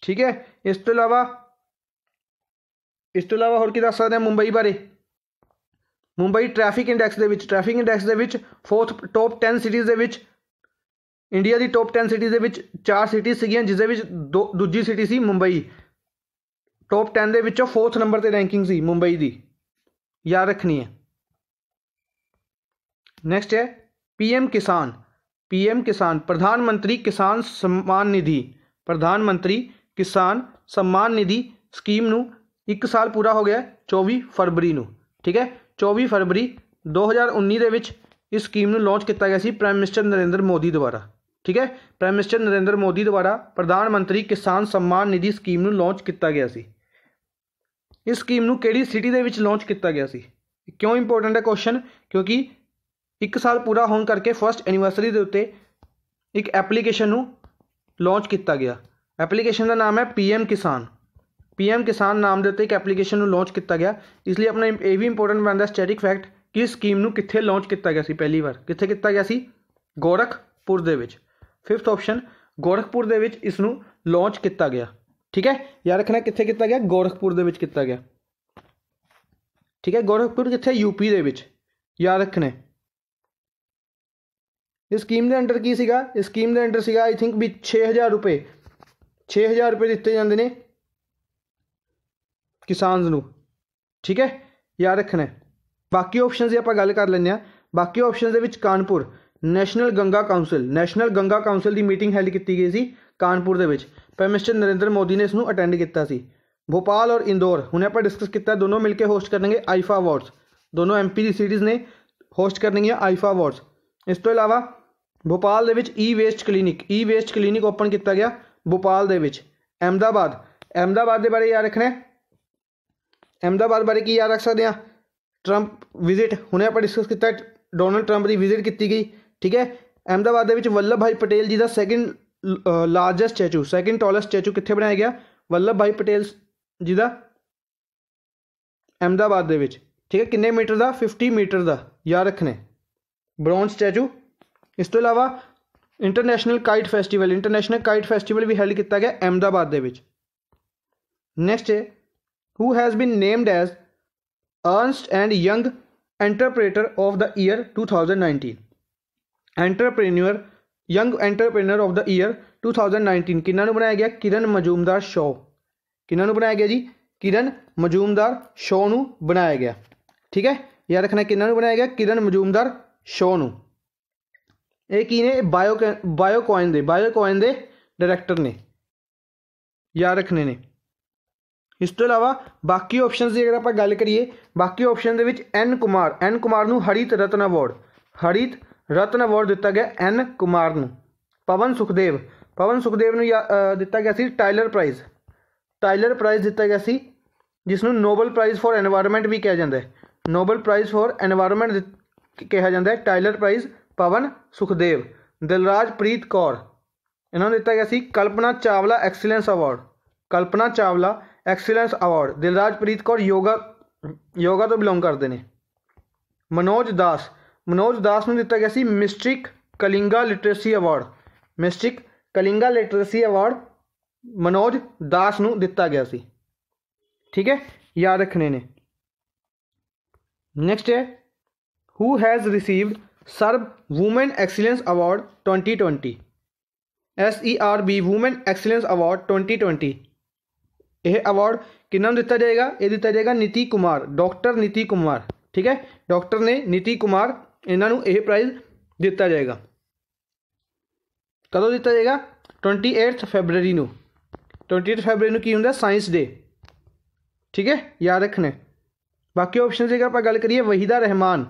ਠੀਕ ਹੈ ਇਸ ਤੋਂ ਇਲਾਵਾ ਇਸ ਤੋਂ ਇਲਾਵਾ ਹੋਰ ਕੀ ਦੱਸ ਸਕਦੇ ਹਾਂ ਮੁੰਬਈ ਬਾਰੇ ਮੁੰਬਈ ਟ੍ਰੈਫਿਕ ਇੰਡੈਕਸ ਦੇ ਵਿੱਚ ਟ੍ਰੈਫਿਕ ਇੰਡੈਕਸ ਦੇ ਵਿੱਚ ਫੋਰਥ ਟੌਪ 10 ਸਿਟੀਜ਼ ਦੇ ਵਿੱਚ ਇੰਡੀਆ ਦੀ ਟੌਪ 10 ਸਿਟੀਜ਼ ਦੇ ਵਿੱਚ ਚਾਰ ਸਿਟੀਜ਼ ਸੀਗੀਆਂ ਜਿਸ ਦੇ ਵਿੱਚ ਦੂਜੀ ਸਿਟੀ ਸੀ ਮੁੰਬਈ ਟੌਪ 10 ਦੇ ਵਿੱਚੋਂ ਫੋਰਥ ਨੰਬਰ ਤੇ ਰੈਂਕਿੰਗ ਸੀ ਮੁੰਬਈ ਦੀ ਯਾਦ ਰੱਖਣੀ ਹੈ ਨੈਕਸਟ ਹੈ ਪੀਐਮ ਕਿਸਾਨ ਪੀਐਮ ਕਿਸਾਨ ਪ੍ਰਧਾਨ ਮੰਤਰੀ ਕਿਸਾਨ ਸਨਮਾਨ ਨਿਧੀ ਪ੍ਰਧਾਨ ਮੰਤਰੀ ਕਿਸਾਨ ਸਨਮਾਨ ਨਿਧੀ ਸਕੀਮ ਨੂੰ 1 ਸਾਲ ਪੂਰਾ ਹੋ ਗਿਆ 24 ਫਰਵਰੀ ਨੂੰ ਠੀਕ ਹੈ 24 ਫਰਵਰੀ 2019 ਦੇ ਵਿੱਚ ਇਸ ਸਕੀਮ ਨੂੰ ਲਾਂਚ ਕੀਤਾ ਗਿਆ ਸੀ ਪ੍ਰਾਈਮ ਮਿਨਿਸਟਰ ਨਰਿੰਦਰ ਮੋਦੀ ਦੁਆਰਾ ਠੀਕ ਹੈ ਪ੍ਰਾਈਮ ਮਿਨਿਸਟਰ ਨਰਿੰਦਰ ਮੋਦੀ ਦੁਆਰਾ ਪ੍ਰਧਾਨ ਮੰਤਰੀ ਕਿਸਾਨ ਸਨਮਾਨ ਨਿਧੀ ਸਕੀਮ ਨੂੰ ਲਾਂਚ ਕੀਤਾ ਗਿਆ ਸੀ ਇਸ ਸਕੀਮ ਨੂੰ ਕਿਹੜੀ ਸਿਟੀ ਦੇ ਵਿੱਚ ਲਾਂਚ ਕੀਤਾ ਗਿਆ ਸੀ ਕਿਉਂ ਇੰਪੋਰਟੈਂਟ ਹੈ ਕੁਐਸਚਨ ਕਿਉਂਕਿ 1 ਸਾਲ ਪੂਰਾ ਹੋਣ ਕਰਕੇ ਫਰਸਟ ਐਨੀਵਰਸਰੀ ਦੇ ਉੱਤੇ ਇੱਕ ਐਪਲੀਕੇਸ਼ਨ ਨੂੰ ਲਾਂਚ ਕੀਤਾ ਗਿਆ ਐਪਲੀਕੇਸ਼ਨ ਦਾ ਨਾਮ ਹੈ ਪੀਐਮ ਕਿਸਾਨ ਪੀਐਮ ਕਿਸਾਨ ਨਾਮ ਦੇ ਉੱਤੇ ਇੱਕ ਐਪਲੀਕੇਸ਼ਨ ਨੂੰ ਲਾਂਚ ਕੀਤਾ ਗਿਆ ਇਸ ਲਈ ਆਪਣਾ ਇਹ ਵੀ ਇੰਪੋਰਟੈਂਟ ਬਣਦਾ ਸਟੈਟਿਕ ਫੈਕਟ ਕਿ ਇਸ ਸਕੀਮ ਨੂੰ ਕਿੱਥੇ ਲਾਂਚ ਕੀਤਾ ਗਿਆ ਸੀ ਪਹਿਲੀ ਵਾਰ ਕਿੱਥੇ ਕੀਤਾ ਗਿਆ ਸੀ ਗੋਰਖਪੁਰ ਦੇ ਵਿੱਚ ਫਿਫਥ ਆਪਸ਼ਨ ਗੋਰਖਪੁਰ ਦੇ ਵਿੱਚ ਇਸ ਨੂੰ ਲਾਂਚ ਕੀਤਾ ਗਿਆ ਠੀਕ ਹੈ ਯਾਦ ਰੱਖਣਾ ਕਿੱਥੇ ਕੀਤਾ ਗਿਆ ਗੋਰਖਪੁਰ ਦੇ ਵਿੱਚ ਕੀਤਾ ਗਿਆ ਠੀਕ ਹੈ ਗੋਰਖਪੁਰ ਕਿੱਥੇ ਯੂਪੀ ਦੇ ਵਿੱਚ ਯਾਦ ਰੱਖਣਾ ਇਸ ਸਕੀਮ ਦੇ ਅੰਡਰ ਕੀ ਸੀਗਾ ਇਸ ਸਕੀਮ ਦੇ ਅੰਡਰ ਸੀਗਾ ਆਈ ਥਿੰਕ ਵੀ 6000 ਰੁਪਏ 6000 ਰੁਪਏ ਦਿੱਤੇ ਜਾਂਦੇ ਨੇ ਕਿਸਾਨਸ ਨੂੰ ਠੀਕ ਹੈ ਯਾਦ ਰੱਖਣਾ ਬਾਕੀ ਆਪਸ਼ਨਸ ਦੀ ਆਪਾਂ ਗੱਲ ਕਰ ਲੈਂਦੇ ਆ ਬਾਕੀ ਆਪਸ਼ਨਸ ਦੇ ਵਿੱਚ Kanpur national Ganga council national Ganga council ਦੀ ਮੀਟਿੰਗ ਹੈਲਡ ਕੀਤੀ ਗਈ ਸੀ ਕਾਨਪੁਰ ਦੇ ਵਿੱਚ ਪ੍ਰਾਈਮ ਮਿਨਿਸਟਰ ਨਰਿੰਦਰ ਮੋਦੀ ਨੇ ਇਸ ਨੂੰ ਅਟੈਂਡ ਕੀਤਾ ਸੀ ਭੋਪਾਲ ਔਰ ਇੰਦੌਰ ਹੁਣੇ ਆਪਾਂ ਡਿਸਕਸ ਕੀਤਾ ਦੋਨੋਂ ਮਿਲ ਕੇ ਹੋਸਟ ਕਰਨਗੇ ਆਈਫਾ ਅਵਾਰਡਸ ਦੋਨੋਂ ਐਮਪੀ ਦੀ ਸਿਟੀਜ਼ ਨੇ ਹੋਸਟ ਕਰਨਗੀਆਂ ਆਈਫਾ ਅਵਾਰਡਸ ਇਸ ਤੋਂ ਇਲਾਵਾ ਭੋਪਾਲ ਦੇ ਵਿੱਚ e waste clinic e waste clinic open ਕੀਤਾ ਗਿਆ ਭੋਪਾਲ ਦੇ ਵਿੱਚ ਅਹਮਦਾਬਾਦ ਅਹਮਦਾਬਾਦ ਦੇ ਬਾਰੇ ਯਾਦ ਰੱਖਣਾ ਅਹਿਮਦਾਬਾਦ ਬਾਰੇ ਕੀ ਯਾਦ ਰੱਖ ਸਕਦੇ ਆ ਟਰੰਪ ਵਿਜ਼ਿਟ ਹੁਣੇ ਆਪਾਂ ਡਿਸਕਸ ਕੀਤਾ ਡੋਨਲਡ ਟਰੰਪ ਦੀ ਵਿਜ਼ਿਟ ਕੀਤੀ ਗਈ ਠੀਕ ਹੈ ਅਹਿਮਦਾਬਾਦ ਦੇ ਵਿੱਚ ਵੱਲਭ ਭਾਈ ਪਟੇਲ ਜੀ ਦਾ second largest statue second tallest statue ਕਿੱਥੇ ਬਣਾਇਆ ਗਿਆ ਵੱਲਭ ਭਾਈ ਪਟੇਲ ਜੀ ਦਾ ਅਹਿਮਦਾਬਾਦ ਦੇ ਵਿੱਚ ਠੀਕ ਹੈ ਕਿੰਨੇ ਮੀਟਰ ਦਾ 50 ਮੀਟਰ ਦਾ ਯਾਦ ਰੱਖਣੇ ਬ੍ਰੌਂਜ਼ ਸਟੈਚੂ ਇਸ ਤੋਂ ਇਲਾਵਾ international kite festival international kite festival ਵੀ ਹੈਲਡ ਕੀਤਾ ਗਿਆ ਅਹਿਮਦਾਬਾਦ ਦੇ ਵਿੱਚ ਨੈਕਸਟ ਹੈ has been named as has and young as of the year two thousand nineteen Year young Entrepreneur, of the year two thousand nineteen किन्हों बनाया गया किरण Majumdar show कि बनाया गया जी किरण मजूमदार शो न बनाया गया ठीक है याद रखना कि बनाया गया किरण मजूमदार शो न ये की ने बायो बायोकॉइन दे बायोकॉइन दे डायरेक्टर ने याद रखने ने ਇਸ ਤੋਂ ਇਲਾਵਾ ਬਾਕੀ ਆਪਸ਼ਨਸ ਦੀ ਅਗਰ ਆਪਾਂ ਗੱਲ ਕਰੀਏ ਬਾਕੀ ਆਪਸ਼ਨ ਦੇ ਵਿੱਚ ਐਨ ਕੁਮਾਰ ਐਨ ਕੁਮਾਰ ਨੂੰ ਹਰੀਤ ਰਤਨ ਅਵਾਰਡ ਹਰੀਤ ਰਤਨ ਅਵਾਰਡ ਦਿੱਤਾ ਗਿਆ ਐਨ ਕੁਮਾਰ ਨੂੰ ਪਵਨ ਸੁਖਦੇਵ ਪਵਨ ਸੁਖਦੇਵ ਨੂੰ ਦਿੱਤਾ ਗਿਆ ਸੀ ਟਾਇਲਰ ਪ੍ਰਾਈਜ਼ ਟਾਇਲਰ ਪ੍ਰਾਈਜ਼ ਦਿੱਤਾ ਗਿਆ ਸੀ ਜਿਸ ਨੂੰ ਨੋਬਲ ਪ੍ਰਾਈਜ਼ ਫਾਰ এনवायरमेंट ਵੀ ਕਿਹਾ ਜਾਂਦਾ ਹੈ ਨੋਬਲ ਪ੍ਰਾਈਜ਼ ਫਾਰ এনवायरमेंट ਕਿਹਾ ਜਾਂਦਾ ਹੈ ਟਾਇਲਰ ਪ੍ਰਾਈਜ਼ ਪਵਨ ਸੁਖਦੇਵ ਦਿਲਰਾਜ ਪ੍ਰੀਤ ਕੌਰ ਇਹਨਾਂ ਨੂੰ ਦਿੱਤਾ ਗਿਆ ਸੀ Kalpana Chawla excellence award Kalpana Chawla excellence award Dilraj Preet Kaur yoga yoga तो बिलोंग करते हैं मनोज दास मनोज दास में दिता गया mystic Kalinga literary award mystic Kalinga literary award Manoj Das नू दिता गया ठीक है याद रखने ने नेक्स्ट है who has received SERB women excellence award twenty twenty S E R B women excellence award twenty twenty ਇਹ ਅਵਾਰਡ ਕਿਹਨਾਂ ਨੂੰ ਦਿੱਤਾ ਜਾਏਗਾ ਇਹ ਦਿੱਤਾ ਜਾਏਗਾ ਨੀਤੀ ਕੁਮਾਰ ਡਾਕਟਰ ਨੀਤੀ ਕੁਮਾਰ ਠੀਕ ਹੈ ਡਾਕਟਰ ਨੇ ਨੀਤੀ ਕੁਮਾਰ ਇਹਨਾਂ ਨੂੰ ਇਹ ਪ੍ਰਾਈਜ਼ ਦਿੱਤਾ ਜਾਏਗਾ ਕਦੋਂ ਦਿੱਤਾ ਜਾਏਗਾ 28 ਫੈਬਰੂਰੀ ਨੂੰ 28 ਫੈਬਰੂਰੀ ਨੂੰ ਕੀ ਹੁੰਦਾ ਸਾਇੰਸ ਡੇ ਠੀਕ ਹੈ ਯਾਦ ਰੱਖਣਾ ਬਾਕੀ ਆਪਸ਼ਨ ਜੇਕਰ ਆਪਾਂ ਗੱਲ ਕਰੀਏ ਵਹੀਦਾ ਰਹਿਮਾਨ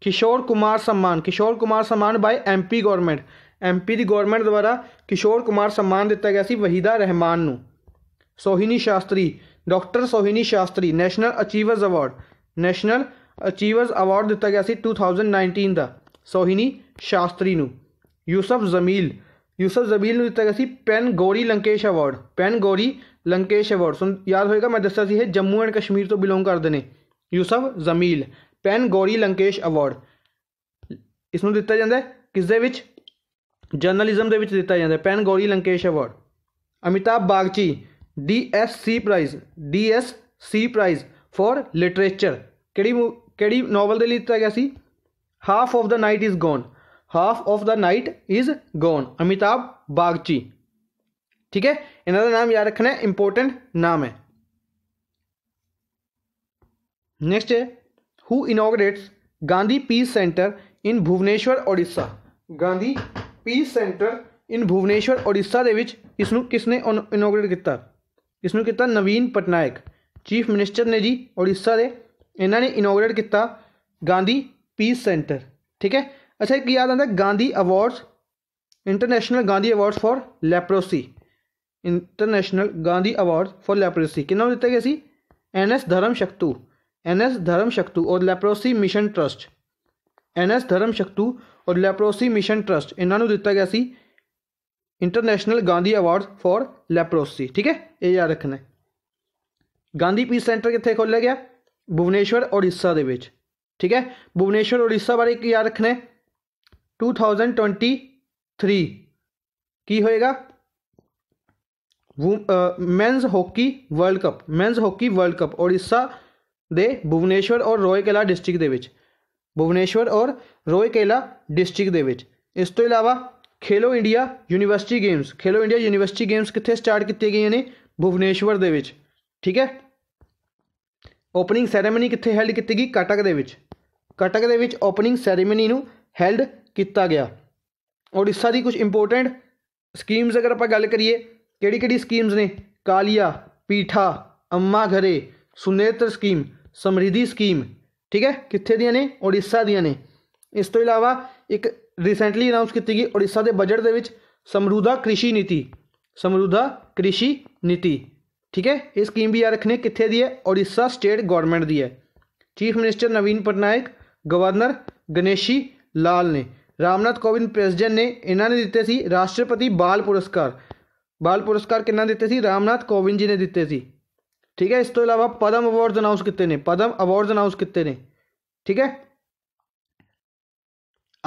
ਕਿਸ਼ੋਰ ਕੁਮਾਰ ਸਨਮਾਨ ਕਿਸ਼ੋਰ ਕੁਮਾਰ ਸਨਮਾਨ ਬਾਈ ਐਮਪੀ ਗਵਰਨਮੈਂਟ ਐਮਪੀ ਦੀ ਗਵਰਨਮੈਂਟ ਦੁਆਰਾ ਕਿਸ਼ੋਰ ਕੁਮਾਰ ਸਨਮਾਨ ਦਿੱਤਾ ਗਿਆ ਸੀ ਵਹੀਦਾ ਰਹਿਮਾਨ ਨੂੰ Sohini Shastri doctor Sohini Shastri national achievers award national achievers award ਦਿੱਤਾ ਗਿਆ ਸੀ 2019 ਦਾ ਸੋਹਿਨੀ ਸ਼ਾਸਤਰੀ ਨੂੰ ਯੂਸਫ ਜ਼ਮੀਲ ਯੂਸਫ ਜ਼ਮੀਲ ਨੂੰ ਦਿੱਤਾ ਗਿਆ ਸੀ PAN Gauri Lankesh award PAN Gauri Lankesh award ਸੁਣ ਯਾਦ ਹੋਏਗਾ ਮੈਂ ਦੱਸਿਆ ਸੀ ਇਹ ਜੰਮੂ ਐਂਡ ਕਸ਼ਮੀਰ ਤੋਂ ਬਿਲੋਂਗ ਕਰਦੇ ਨੇ ਯੂਸਫ ਜ਼ਮੀਲ ਪੈਨ ਗੋਰੀ ਲੰਕੇਸ਼ ਅਵਾਰਡ ਇਸ ਨੂੰ ਦਿੱਤਾ ਜਾਂਦਾ ਕਿਸ ਦੇ ਵਿੱਚ ਜਰਨਲਿਜ਼ਮ ਦੇ ਵਿੱਚ ਦਿੱਤਾ ਜਾਂਦਾ PEN Gauri Lankesh award Amitabh Bagchi D S C prize D S C prize for literature कि नॉवल ਦੇ ਲਈ ਦਿੱਤਾ ਗਿਆ ਸੀ half of the night is gone half of the night is gone Amitabh ठीक है इन्हों का नाम याद रखना है नाम है नेक्स्ट है who inaugurates Gandhi peace centre in Bhubaneswar Odisha Gandhi peace centre in Bhubaneswar Odisha के इस किसने इनोग्रेट किया इसमें किया नवीन पटनायक चीफ मिनिस्टर ने जी उड़ीसा के इन्होंने इनोग्रेट किया गांधी पीस सेंटर ठीक है अच्छा एक याद आता Gandhi awards international Gandhi awards for leprosy international Gandhi award for leprosy कि दिता गया सी एन एस धर्म शक्तू एन एस धर्म शक्तू और leprosy mission trust N S Dharmashaktu और लैपरोसी मिशन ट्रस्ट इन्हों दिता गया सी international Gandhi award for leprosy ठीक है ये याद रखना है गांधी पीस सेंटर कितने खोल गया भुवनेश्वर उड़ीसा के ठीक है भुवनेश्वर उड़ीसा बारे की याद रखना है टू थाउजेंड ट्वेंटी थ्री की होएगा men's hockey world cup men's hockey world cup Orissa दे भुवनेश्वर और रोयकेला डिस्ट्रिक्ट भुवनेश्वर और रोयकेला डिस्ट्रिक्ट इस तो इलावा Khelo India university games Khelo India university games ਕਿੱਥੇ ਸਟਾਰਟ ਕੀਤੀ ਗਈਆਂ ਨੇ ਭੁਵਨੇਸ਼ਵਰ ਦੇ ਵਿੱਚ ਠੀਕ ਹੈ ਓਪਨਿੰਗ ਸੈਰੇਮਨੀ ਕਿੱਥੇ ਹੈਲਡ ਕੀਤੀ ਗਈ ਕਟਕ ਦੇ ਵਿੱਚ ਕਟਕ ਦੇ ਵਿੱਚ ਓਪਨਿੰਗ ਸੈਰੇਮਨੀ ਨੂੰ ਹੈਲਡ ਕੀਤਾ ਗਿਆ ਓਡੀਸ਼ਾ ਦੀ ਕੁਝ ਇੰਪੋਰਟੈਂਟ ਸਕੀਮਸ ਅਗਰ ਆਪਾਂ ਗੱਲ ਕਰੀਏ ਕਿਹੜੀ ਕਿਹੜੀ ਸਕੀਮਸ ਨੇ ਕਾਲੀਆ ਪੀਠਾ ਅੰਮਾ ਘਰੇ ਸੁਨੇਤਰ ਸਕੀਮ ਸਮਰਿਧੀ ਸਕੀਮ ਠੀਕ ਹੈ ਕਿੱਥੇ ਦੀਆਂ ਨੇ ਓਡੀਸ਼ਾ ਦੀਆਂ ਨੇ ਇਸ ਤੋਂ ਇਲਾਵਾ ਇੱਕ रिसेंटली अनाउंस की गई उड़ीसा के बजट के समरूदा कृषि नीति समरूदा कृषि नीति ठीक है ये स्कीम भी याद रखने कितने की है उड़ीसा स्टेट गौरमेंट दी है chief minister Naveen Patnaik governor Ganeshi Lal ने रामनाथ कोविंद प्रेसिडेंट ने इन्होंने दिते सी राष्ट्रपति बाल पुरस्कार बाल पुरस्कार कि दिते सी रामनाथ कोविंद जी ने दिते सी ठीक है इस तो अलावा पदम अवार्ड अनाउंस किए ने पदम अवार्ड अनाउंस किए ने ठीक है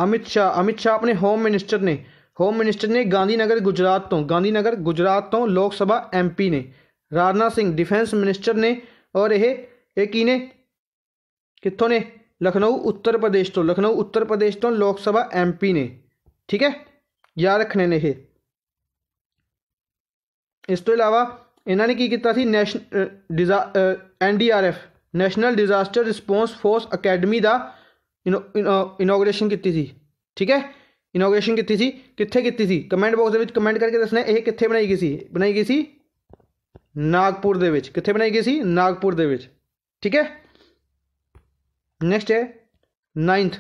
अमित शाह अमित शाह अपने होम मिनिस्टर ने होम मिनिस्टर ने गांधीनगर गुजरात तो गांधीनगर गुजरात तो लोकसभा पी ने राजनाथ सिंह डिफेंस मिनिस्टर ने और यह की ने कितों ने लखनऊ उत्तर प्रदेश तो लखनऊ उत्तर प्रदेश तो लोकसभा पी ने ठीक है याद रखने ने इस तो अलावा इन्होंने की किया नैश डिजा N D R F national disaster response force academy का इनोग्रेशन की थी ठीक है इनोग्रेशन की थी कितने की थी कमेंट बॉक्स के कमेंट करके दसना यह कितने बनाई गई सी बनाई गई थी नागपुर के कितने बनाई गई सी नागपुर के ठीक है नेक्स्ट है ninth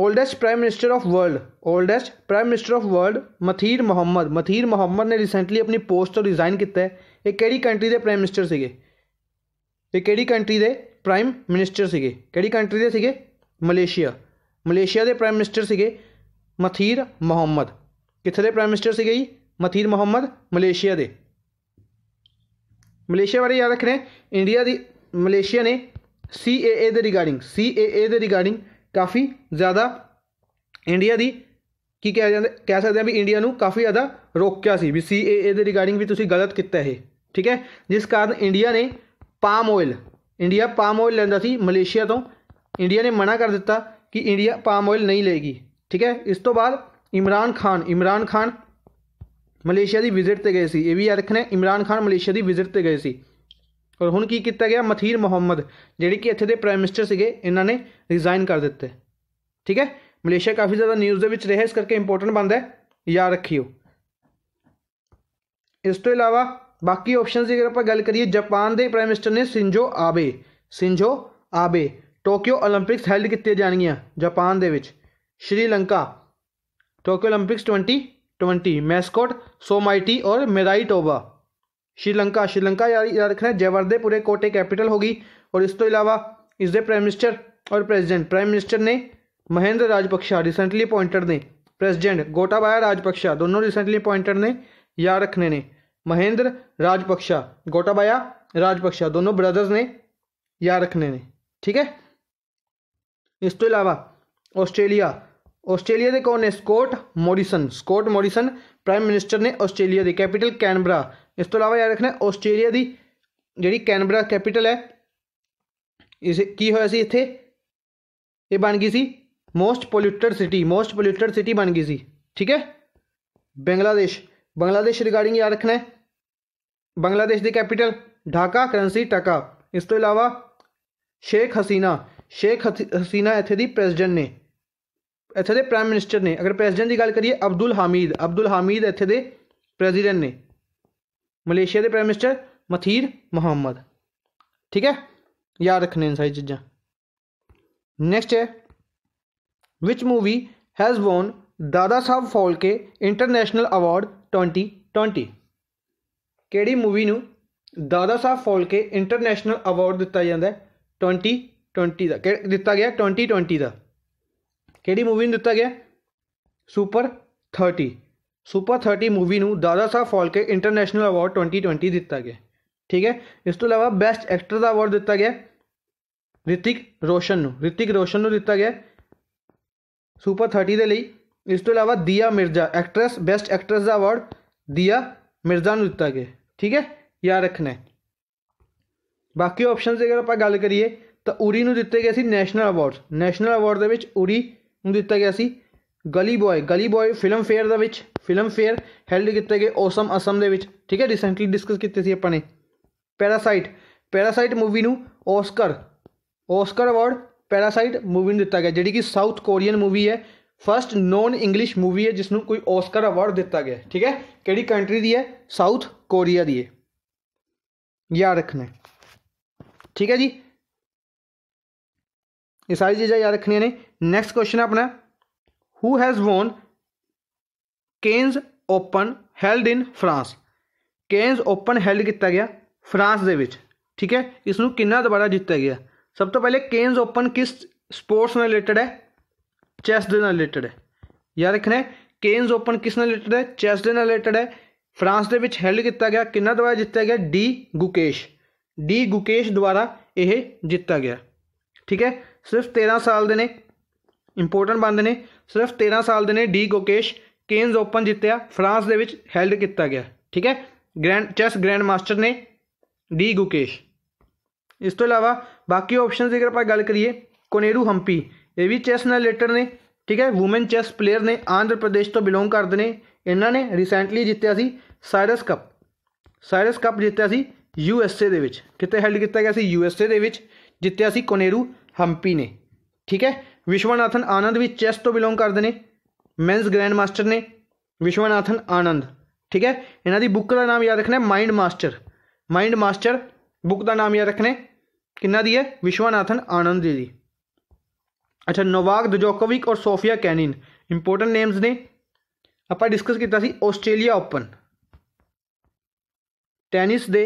oldest prime minister of world oldest prime minister of world Mahathir Mohamad Mahathir Mohamad ने रिसेंटली अपनी पोस्ट तो रिजाइन किया है ये किंट्री के प्राइम मिनिस्टर से ਸੀਗੇ ਇਹ ਕਿਹੜੀ ਕੰਟਰੀ ਦੇ से ਮਿਨਿਸਟਰ ਮਲੇਸ਼ੀਆ ਮਲੇਸ਼ੀਆ ਦੇ ਪ੍ਰਾਈਮ ਮਿਨਿਸਟਰ ਸੀਗੇ ਮਥੀਰ ਮੁਹੰਮਦ ਕਿੱਥੇ ਦੇ ਪ੍ਰਾਈਮ ਮਿਨਿਸਟਰ ਸੀਗੇ ਜੀ ਮਥੀਰ ਮੁਹੰਮਦ ਮਲੇਸ਼ੀਆ ਦੇ ਮਲੇਸ਼ੀਆ ਬਾਰੇ ਯਾਦ ਰੱਖਣਾ ਇੰਡੀਆ ਦੀ ਮਲੇਸ਼ੀਆ ਨੇ ਸੀਏਏ ਦੇ ਰਿਗਾਰਡਿੰਗ ਸੀਏਏ ਦੇ ਰਿਗਾਰਡਿੰਗ ਕਾਫੀ ਜ਼ਿਆਦਾ ਇੰਡੀਆ ਦੀ ਕੀ ਕਹਿਆ ਜਾਂਦਾ ਕਹਿ ਸਕਦੇ ਆ ਵੀ ਇੰਡੀਆ ਨੂੰ ਕਾਫੀ ਜ਼ਿਆਦਾ ਰੋਕਿਆ ਸੀ ਵੀ ਸੀਏਏ ਦੇ ਰਿਗਾਰਡਿੰਗ ਵੀ ਤੁਸੀਂ ਗਲਤ ਕੀਤਾ ਇਹ ਠੀਕ ਹੈ ਜਿਸ ਕਾਰਨ ਇੰਡੀਆ ਨੇ palm oil India palm oil ਲੈਂਦਾ ਸੀ ਮਲੇਸ਼ੀਆ ਤੋਂ इंडिया ने मना कर दिता कि इंडिया पाम ऑयल नहीं लेगी ठीक है इस तो बाद इमरान खान इमरान खान मलेशिया की विजिट पर गए थे ये याद रखना इमरान खान मलेशिया की विजिट पर गए थे और हूँ की किया गया मथीर मुहम्मद जेडे कि इतने के प्राइम मिनिस्टर से इन्होंने रिजाइन कर दते ठीक है मलेशिया काफ़ी ज़्यादा न्यूज़ के इस करके इंपोर्टेंट बनता है याद रखियो इस तो इलावा बाकी ऑप्शन की अगर आप गल करिए जापान के प्राइम मिनिस्टर ने Shinzo Abe Shinzo Abe Tokyo Olympics held कितिया जाएगियाँ Japan Sri Lanka Tokyo Olympics twenty twenty mascot Someity और मेराई टोबा श्रीलंका श्रीलंका याद याद रखना जयवर्दे कोटे कैपिटल होगी और इस तो अलावा इसके प्राइम मिनिस्टर और प्रेसिडेंट प्राइम मिनिस्टर ने महेंद्र राजपक्षा रिसेंटली अपॉइंटेड ने प्रेसिडेंट गोटाबाया राजपक्षा दोनों रिसेंटली अपॉइंटेड ने याद रखने ने महेंद्र राजपक्षा गोटाबाया राजपक्षा दोनों ब्रदर्स ने याद रखने ने ठीक है इस तो अलावा ऑस्ट्रेलिया ऑस्ट्रेलिया के कौन है Scott Morrison Scott Morrison prime minister ने ऑस्ट्रेलिया की कैपिटल कैनबरा इस तो अलावा याद रखना ऑस्ट्रेलिया की जी कैनबरा कैपिटल है इस की होया इतने ये बन गई सी most pollute city most pollute city बन गई सी ठीक है बंगलादेश बंगलादेश रिगार्डिंग याद रखना है बंगलादेश कैपिटल ढाका करंसी टका इस तो अलावा शेख हसीना ਸ਼ੇਖ ਹਸੀਨਾ ਇੱਥੇ ਦੀ ਪ੍ਰੈਜ਼ੀਡੈਂਟ ਨੇ ਇੱਥੇ ਦੇ ਪ੍ਰਾਈਮ ਮਿਨਿਸਟਰ ਨੇ ਅਗਰ ਪ੍ਰੈਜ਼ੀਡੈਂਟ ਦੀ ਗੱਲ ਕਰੀਏ ਅਬਦੁਲ ਹਮੀਦ ਅਬਦੁਲ ਹਮੀਦ ਇੱਥੇ ਦੇ ਪ੍ਰੈਜ਼ੀਡੈਂਟ ਨੇ ਮਲੇਸ਼ੀਆ ਦੇ ਪ੍ਰਾਈਮ ਮਿਨਿਸਟਰ ਮਥੀਰ ਮੁਹੰਮਦ ਠੀਕ ਹੈ ਯਾਦ ਰੱਖਣੇ ਨੇ ਸਾਰੀ ਚੀਜ਼ਾਂ ਨੈਕਸਟ ਹੈ ਵਿਚ ਮੂਵੀ ਹੈਜ਼ ਵੌਨ ਦਾਦਾ ਸਾਹਿਬ ਫਾਲਕੇ ਇੰਟਰਨੈਸ਼ਨਲ ਅਵਾਰਡ 2020 ਕਿਹੜੀ ਮੂਵੀ ਨੂੰ ਦਾਦਾ ਸਾਹਿਬ ਫਾਲਕੇ ਇੰਟਰਨੈਸ਼ਨਲ ਅਵਾਰਡ ਦਿੱਤਾ ਜਾਂਦਾ ਹੈ 20 ट्वेंटी का दिता गया ट्वेंटी ट्वेंटी का कि मूवी दिता गया super thirty super thirty movie Dada Saheb Phalke international award twenty twenty दिता गया ठीक है इस तुँ अलावा बेस्ट एक्टर का अवार्ड दिता गया रितिक रोशन रितिक रोशन दिता गया सुपर थर्टी के लिए इस तुँ अलावा Dia Mirza actress best actress का अवार्ड दिया मिर्जा दिता गया ठीक है याद रखना बाकी ऑप्शन अगर आप गल करिए ਤਾਂ ਉਰੀ ਨੂੰ ਦਿੱਤੇ ਗਏ ਸੀ ਨੈਸ਼ਨਲ ਅਵਾਰਡਸ ਨੈਸ਼ਨਲ ਅਵਾਰਡ ਦੇ ਵਿੱਚ ਉਰੀ ਨੂੰ ਦਿੱਤਾ ਗਿਆ ਸੀ ਗਲੀ ਬॉय ਗਲੀ ਬॉय ਫਿਲਮ ਫੇਅਰ ਦੇ ਵਿੱਚ ਫਿਲਮ ਫੇਅਰ ਹੈਲਡ ਕੀਤੇ ਗਏ ਔਸਮ ਅਸਮ ਦੇ ਵਿੱਚ ਠੀਕ ਹੈ ਰੀਸੈਂਟਲੀ ਡਿਸਕਸ ਕੀਤੇ ਸੀ ਆਪਾਂ ਨੇ ਪੈਰਾਸਾਈਟ ਪੈਰਾਸਾਈਟ ਮੂਵੀ ਨੂੰ Oscar Oscar award Parasite movie ਨੂੰ ਦਿੱਤਾ ਗਿਆ ਜਿਹੜੀ ਕਿ ਸਾਊਥ ਕੋਰੀਅਨ ਮੂਵੀ ਹੈ ਫਰਸਟ ਨੋਨ ਇੰਗਲਿਸ਼ ਮੂਵੀ ਹੈ ਜਿਸ ਨੂੰ ਕੋਈ ਔਸਕਰ ਅਵਾਰਡ ਦਿੱਤਾ ਗਿਆ ਠੀਕ ਹੈ ਕਿਹੜੀ ਕੰਟਰੀ ਦੀ ਹੈ ਸਾਊਥ ਕੋਰੀਆ ਦੀ ਹੈ ਯਾਦ ਰੱਖਣਾ ਠੀਕ ਹੈ ਜੀ ਇਹ ਸਾਰੀ ਚੀਜ਼ਾਂ ਯਾਦ ਰੱਖਣੀਆਂ ਨੇ ਨੈਕਸਟ ਕੁਐਸਚਨ ਹੈ ਆਪਣਾ who has won Cannes Open held in France Cannes Open held ਕੀਤਾ ਗਿਆ ਫਰਾਂਸ ਦੇ ਵਿੱਚ ਠੀਕ ਹੈ ਇਸ ਨੂੰ ਕਿੰਨਾ ਦੁਬਾਰਾ ਜਿੱਤਿਆ ਗਿਆ ਸਭ ਤੋਂ ਪਹਿਲੇ ਕੇਨਸ ਓਪਨ ਕਿਸ ਸਪੋਰਟਸ ਨਾਲ ਰਿਲੇਟਡ ਹੈ ਚੈਸ ਦੇ ਨਾਲ ਰਿਲੇਟਡ ਹੈ ਯਾਦ ਰੱਖਣਾ ਹੈ ਕੇਨਸ ਓਪਨ ਕਿਸ ਨਾਲ ਰਿਲੇਟਡ ਹੈ ਚੈਸ ਦੇ ਨਾਲ ਰਿਲੇਟਡ ਹੈ ਫਰਾਂਸ ਦੇ ਵਿੱਚ ਹੈਲਡ ਕੀਤਾ ਗਿਆ ਕਿੰਨਾ ਦੁਬਾਰਾ ਜਿੱਤਿਆ ਗਿਆ ਡੀ ਗੁਕੇਸ਼ ਡੀ ਗੁਕੇਸ਼ ਦੁਆਰਾ ਇਹ ਜਿੱਤਿਆ ਗਿਆ ਠੀਕ ਹੈ ਸਿਰਫ 13 ਸਾਲ ਦੇ ਨੇ ਇੰਪੋਰਟੈਂਟ ਬੰਦੇ ਨੇ ਸਿਰਫ 13 ਸਾਲ ਦੇ ਨੇ ਡੀ ਗੋਕੇਸ਼ ਕੇਨਸ ਓਪਨ ਜਿੱਤਿਆ ਫਰਾਂਸ ਦੇ ਵਿੱਚ ਹੈਲਡ ਕੀਤਾ ਗਿਆ ਠੀਕ ਹੈ ਗ੍ਰੈਂਡ ਚੈਸ ਗ੍ਰੈਂਡ ਮਾਸਟਰ ਨੇ ਡੀ ਗੁਕੇਸ਼ ਇਸ ਤੋਂ ਇਲਾਵਾ ਬਾਕੀ ਆਪਸ਼ਨਸ ਜੇਕਰ ਆਪਾਂ ਗੱਲ ਕਰੀਏ ਕੋਨੇਰੂ ਹੰਪੀ ਇਹ ਵੀ ਚੈਸ ਨਾਲ ਰਿਲੇਟਡ ਨੇ ਠੀਕ ਹੈ ਔਮਨ ਚੈਸ ਪਲੇਅਰ ਨੇ ਆਂਧਰ ਪ੍ਰਦੇਸ਼ ਤੋਂ ਬਿਲੋਂਗ ਕਰਦੇ ਨੇ ਇਹਨਾਂ ਨੇ ਰੀਸੈਂਟਲੀ ਜਿੱਤਿਆ ਸੀ ਸਾਇਰਸ ਕੱਪ ਸਾਇਰਸ ਕੱਪ ਜਿੱਤਿਆ ਸੀ ਯੂ ਐਸ ਏ ਦੇ ਵਿੱਚ ਕਿਤੇ ਹੈਲਡ ਕੀਤਾ ਗਿਆ ਸੀ ਯੂ ਐਸ ਏ ਦੇ ਵਿੱਚ ਜਿੱਤਿਆ ਸੀ ਕੋਨੇਰੂ ਹੰਪੀ ਨੇ ਠੀਕ ਹੈ ਵਿਸ਼ਵਨਾਥਨ ਆਨੰਦ ਵੀ ਚੈਸ ਤੋਂ ਬਿਲੋਂਗ ਕਰਦੇ ਨੇ ਮੈਨਸ ਗ੍ਰੈਂਡ ਮਾਸਟਰ ਨੇ ਵਿਸ਼ਵਨਾਥਨ ਆਨੰਦ ਠੀਕ ਹੈ ਇਹਨਾਂ ਦੀ ਬੁੱਕ ਦਾ ਨਾਮ ਯਾਦ ਰੱਖਣਾ ਹੈ mind master mind master book ਦਾ ਨਾਮ ਯਾਦ ਰੱਖਣਾ ਕਿੰਨਾ ਦੀ ਹੈ ਵਿਸ਼ਵਨਾਥਨ ਆਨੰਦ ਦੀ ਅੱਛਾ ਨੋਵਾਕ ਦਜੋਕੋਵਿਕ ਔਰ ਸੋਫੀਆ ਕੈਨਿਨ ਇੰਪੋਰਟੈਂਟ ਨੇਮਸ ਨੇ ਆਪਾਂ ਡਿਸਕਸ ਕੀਤਾ ਸੀ ਆਸਟ੍ਰੇਲੀਆ ਓਪਨ ਟੈਨਿਸ ਦੇ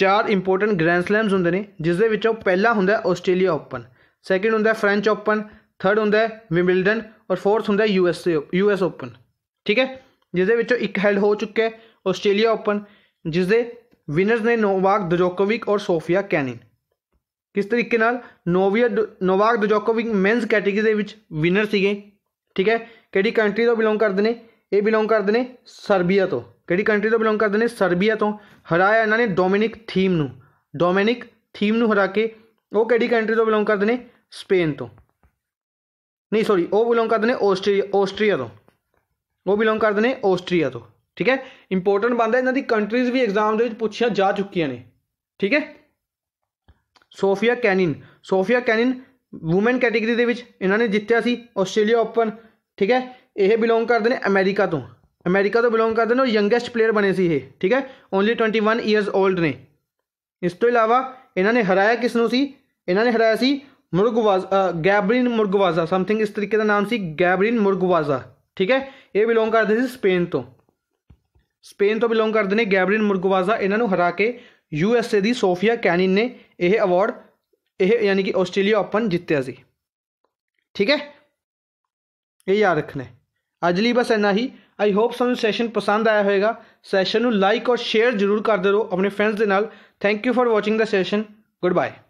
ਚਾਰ ਇੰਪੋਰਟੈਂਟ ਗ੍ਰੈਂਡ ਸਲੈਮਸ ਹੁੰਦੇ ਨੇ ਜਿਸ ਦੇ ਵਿੱਚੋਂ ਪਹਿਲਾ ਹੁੰਦਾ ਹੈ ਆਸਟ੍ਰੇਲੀਆ ਓਪਨ ਸੈਕਿੰਡ ਹੁੰਦਾ ਫ੍ਰੈਂਚ ਓਪਨ ਥਰਡ ਹੁੰਦਾ ਵਿਮਬਲਡਨ ਔਰ ਫੋਰਥ ਹੁੰਦਾ ਯੂਐਸ ਯੂਐਸ ਓਪਨ ਠੀਕ ਹੈ ਜਿਸ ਦੇ ਵਿੱਚੋਂ ਇੱਕ ਹੈਲਡ ਹੋ ਚੁੱਕਾ ਹੈ ਆਸਟ੍ਰੇਲੀਆ ਓਪਨ ਜਿਸ ਦੇ ਵਿਨਰਸ ਨੇ ਨੋਵਾਕ ਦਜੋਕੋਵਿਕ ਔਰ ਸੋਫੀਆ ਕੈਨਿਨ ਕਿਸ ਤਰੀਕੇ ਨਾਲ ਨੋਵੀਆ ਨੋਵਾਕ ਦਜੋਕੋਵਿਕ ਮੈਨਸ ਕੈਟੇਗਰੀ ਦੇ ਵਿੱਚ ਵਿਨਰ ਸੀਗੇ ਠੀਕ ਹੈ ਕਿਹੜੀ ਕੰਟਰੀ ਤੋਂ ਬਿਲੋਂਗ ਕਰਦੇ ਨੇ ਇਹ ਬਿਲੋਂਗ ਕਰਦੇ ਨੇ ਸਰਬੀਆ ਤੋਂ ਕਿਹੜੀ ਕੰਟਰੀ ਤੋਂ ਬਿਲੋਂਗ ਕਰਦੇ ਨੇ ਸਰਬੀਆ ਤੋਂ ਹਰਾਇਆ ਇਹਨਾਂ ਨੇ ਡੋਮਿਨਿਕ ਥੀਮ ਨੂੰ ਡੋਮਿਨਿਕ ਥੀਮ ਨੂੰ ਹਰਾ ਕੇ ਉਹ ਕਿਹੜੀ ਕੰਟਰੀ ਤੋਂ ਬਿਲੋਂਗ ਕਰਦੇ ਨੇ ਸਪੇਨ ਤੋਂ ਨਹੀਂ ਸੌਰੀ ਉਹ ਬਿਲੋਂਗ ਕਰਦੇ ਨੇ ਆਸਟਰੀਆ ਆਸਟਰੀਆ ਤੋਂ ਉਹ ਬਿਲੋਂਗ ਕਰਦੇ ਨੇ ਆਸਟਰੀਆ ਤੋਂ ਠੀਕ ਹੈ ਇੰਪੋਰਟੈਂਟ ਬੰਦਾ ਇਹਨਾਂ ਦੀ ਕੰਟਰੀਜ਼ ਵੀ ਐਗਜ਼ਾਮ ਦੇ ਵਿੱਚ ਪੁੱਛੀਆਂ ਜਾ ਚੁੱਕੀਆਂ ਨੇ ਠੀਕ ਹੈ Sofia Kenin Sofia Kenin women category ਦੇ ਵਿੱਚ ਇਹਨਾਂ ਨੇ ਜਿੱਤਿਆ ਸੀ ਆਸਟ੍ਰੇਲੀਆ ਓਪਨ ਠੀਕ ਹੈ ਇਹ ਬਿਲੋਂਗ ਕਰਦੇ ਨੇ ਅਮਰੀਕਾ ਤੋਂ ਅਮਰੀਕਾ ਤੋਂ ਬਿਲੋਂਗ ਕਰਦੇ ਨੇ ਉਹ ਯੰਗੇਸਟ ਪਲੇਅਰ ਬਣੇ ਸੀ ਇਹ ਠੀਕ ਹੈ ਓਨਲੀ 21 ਇਅਰਸ 올ਡ ਨੇ ਇਸ ਤੋਂ ਇਲਾਵਾ ਇਹਨਾਂ ਨੇ ਹਰਾਇਆ ਕਿਸ ਨੂੰ ਸੀ ਇਹਨਾਂ ਨੇ ਹਰਾਇਆ ਸੀ ਮੁਰਗਵਾਜ਼ਾ ਗੈਬਰੀਨ ਮੁਰਗਵਾਜ਼ਾ ਸਮਥਿੰਗ ਇਸ ਤਰੀਕੇ ਦਾ ਨਾਮ ਸੀ ਗੈਬਰੀਨ ਮੁਰਗਵਾਜ਼ਾ ਠੀਕ ਹੈ ਇਹ ਬਿਲੋਂਗ ਕਰਦੇ ਸੀ ਸਪੇਨ ਤੋਂ ਸਪੇਨ ਤੋਂ ਬਿਲੋਂਗ ਕਰਦੇ ਨੇ ਗੈਬਰੀਨ ਮੁਰਗਵਾਜ਼ਾ ਇਹਨਾਂ ਨੂੰ ਹਰਾ ਕੇ ਯੂ ਐਸ ਏ ਦੀ ਸੋਫੀਆ ਕੈਨਿਨ ਨੇ ਇਹ ਅਵਾਰਡ ਇਹ ਯਾਨੀ ਕਿ ਆਸਟ੍ਰੇਲੀਆ ਓਪਨ ਜਿੱਤਿਆ ਸੀ ਠੀਕ ਹੈ ਇਹ ਯਾਦ ਰੱਖਣਾ ਅੱਜ ਲਈ ਬਸ ਇੰਨਾ ਹੀ ਆਈ ਹੋਪ ਤੁਹਾਨੂੰ ਸੈਸ਼ਨ ਪਸੰਦ ਆਇਆ ਹੋਵੇਗਾ ਸੈਸ਼ਨ ਨੂੰ ਲਾਈਕ ਔਰ ਸ਼ੇਅਰ ਜ਼ਰੂਰ ਕਰਦੇ ਰਹੋ ਆਪਣੇ ਫਰੈਂਡਸ ਦੇ ਨਾਲ thank you for watching the session good bye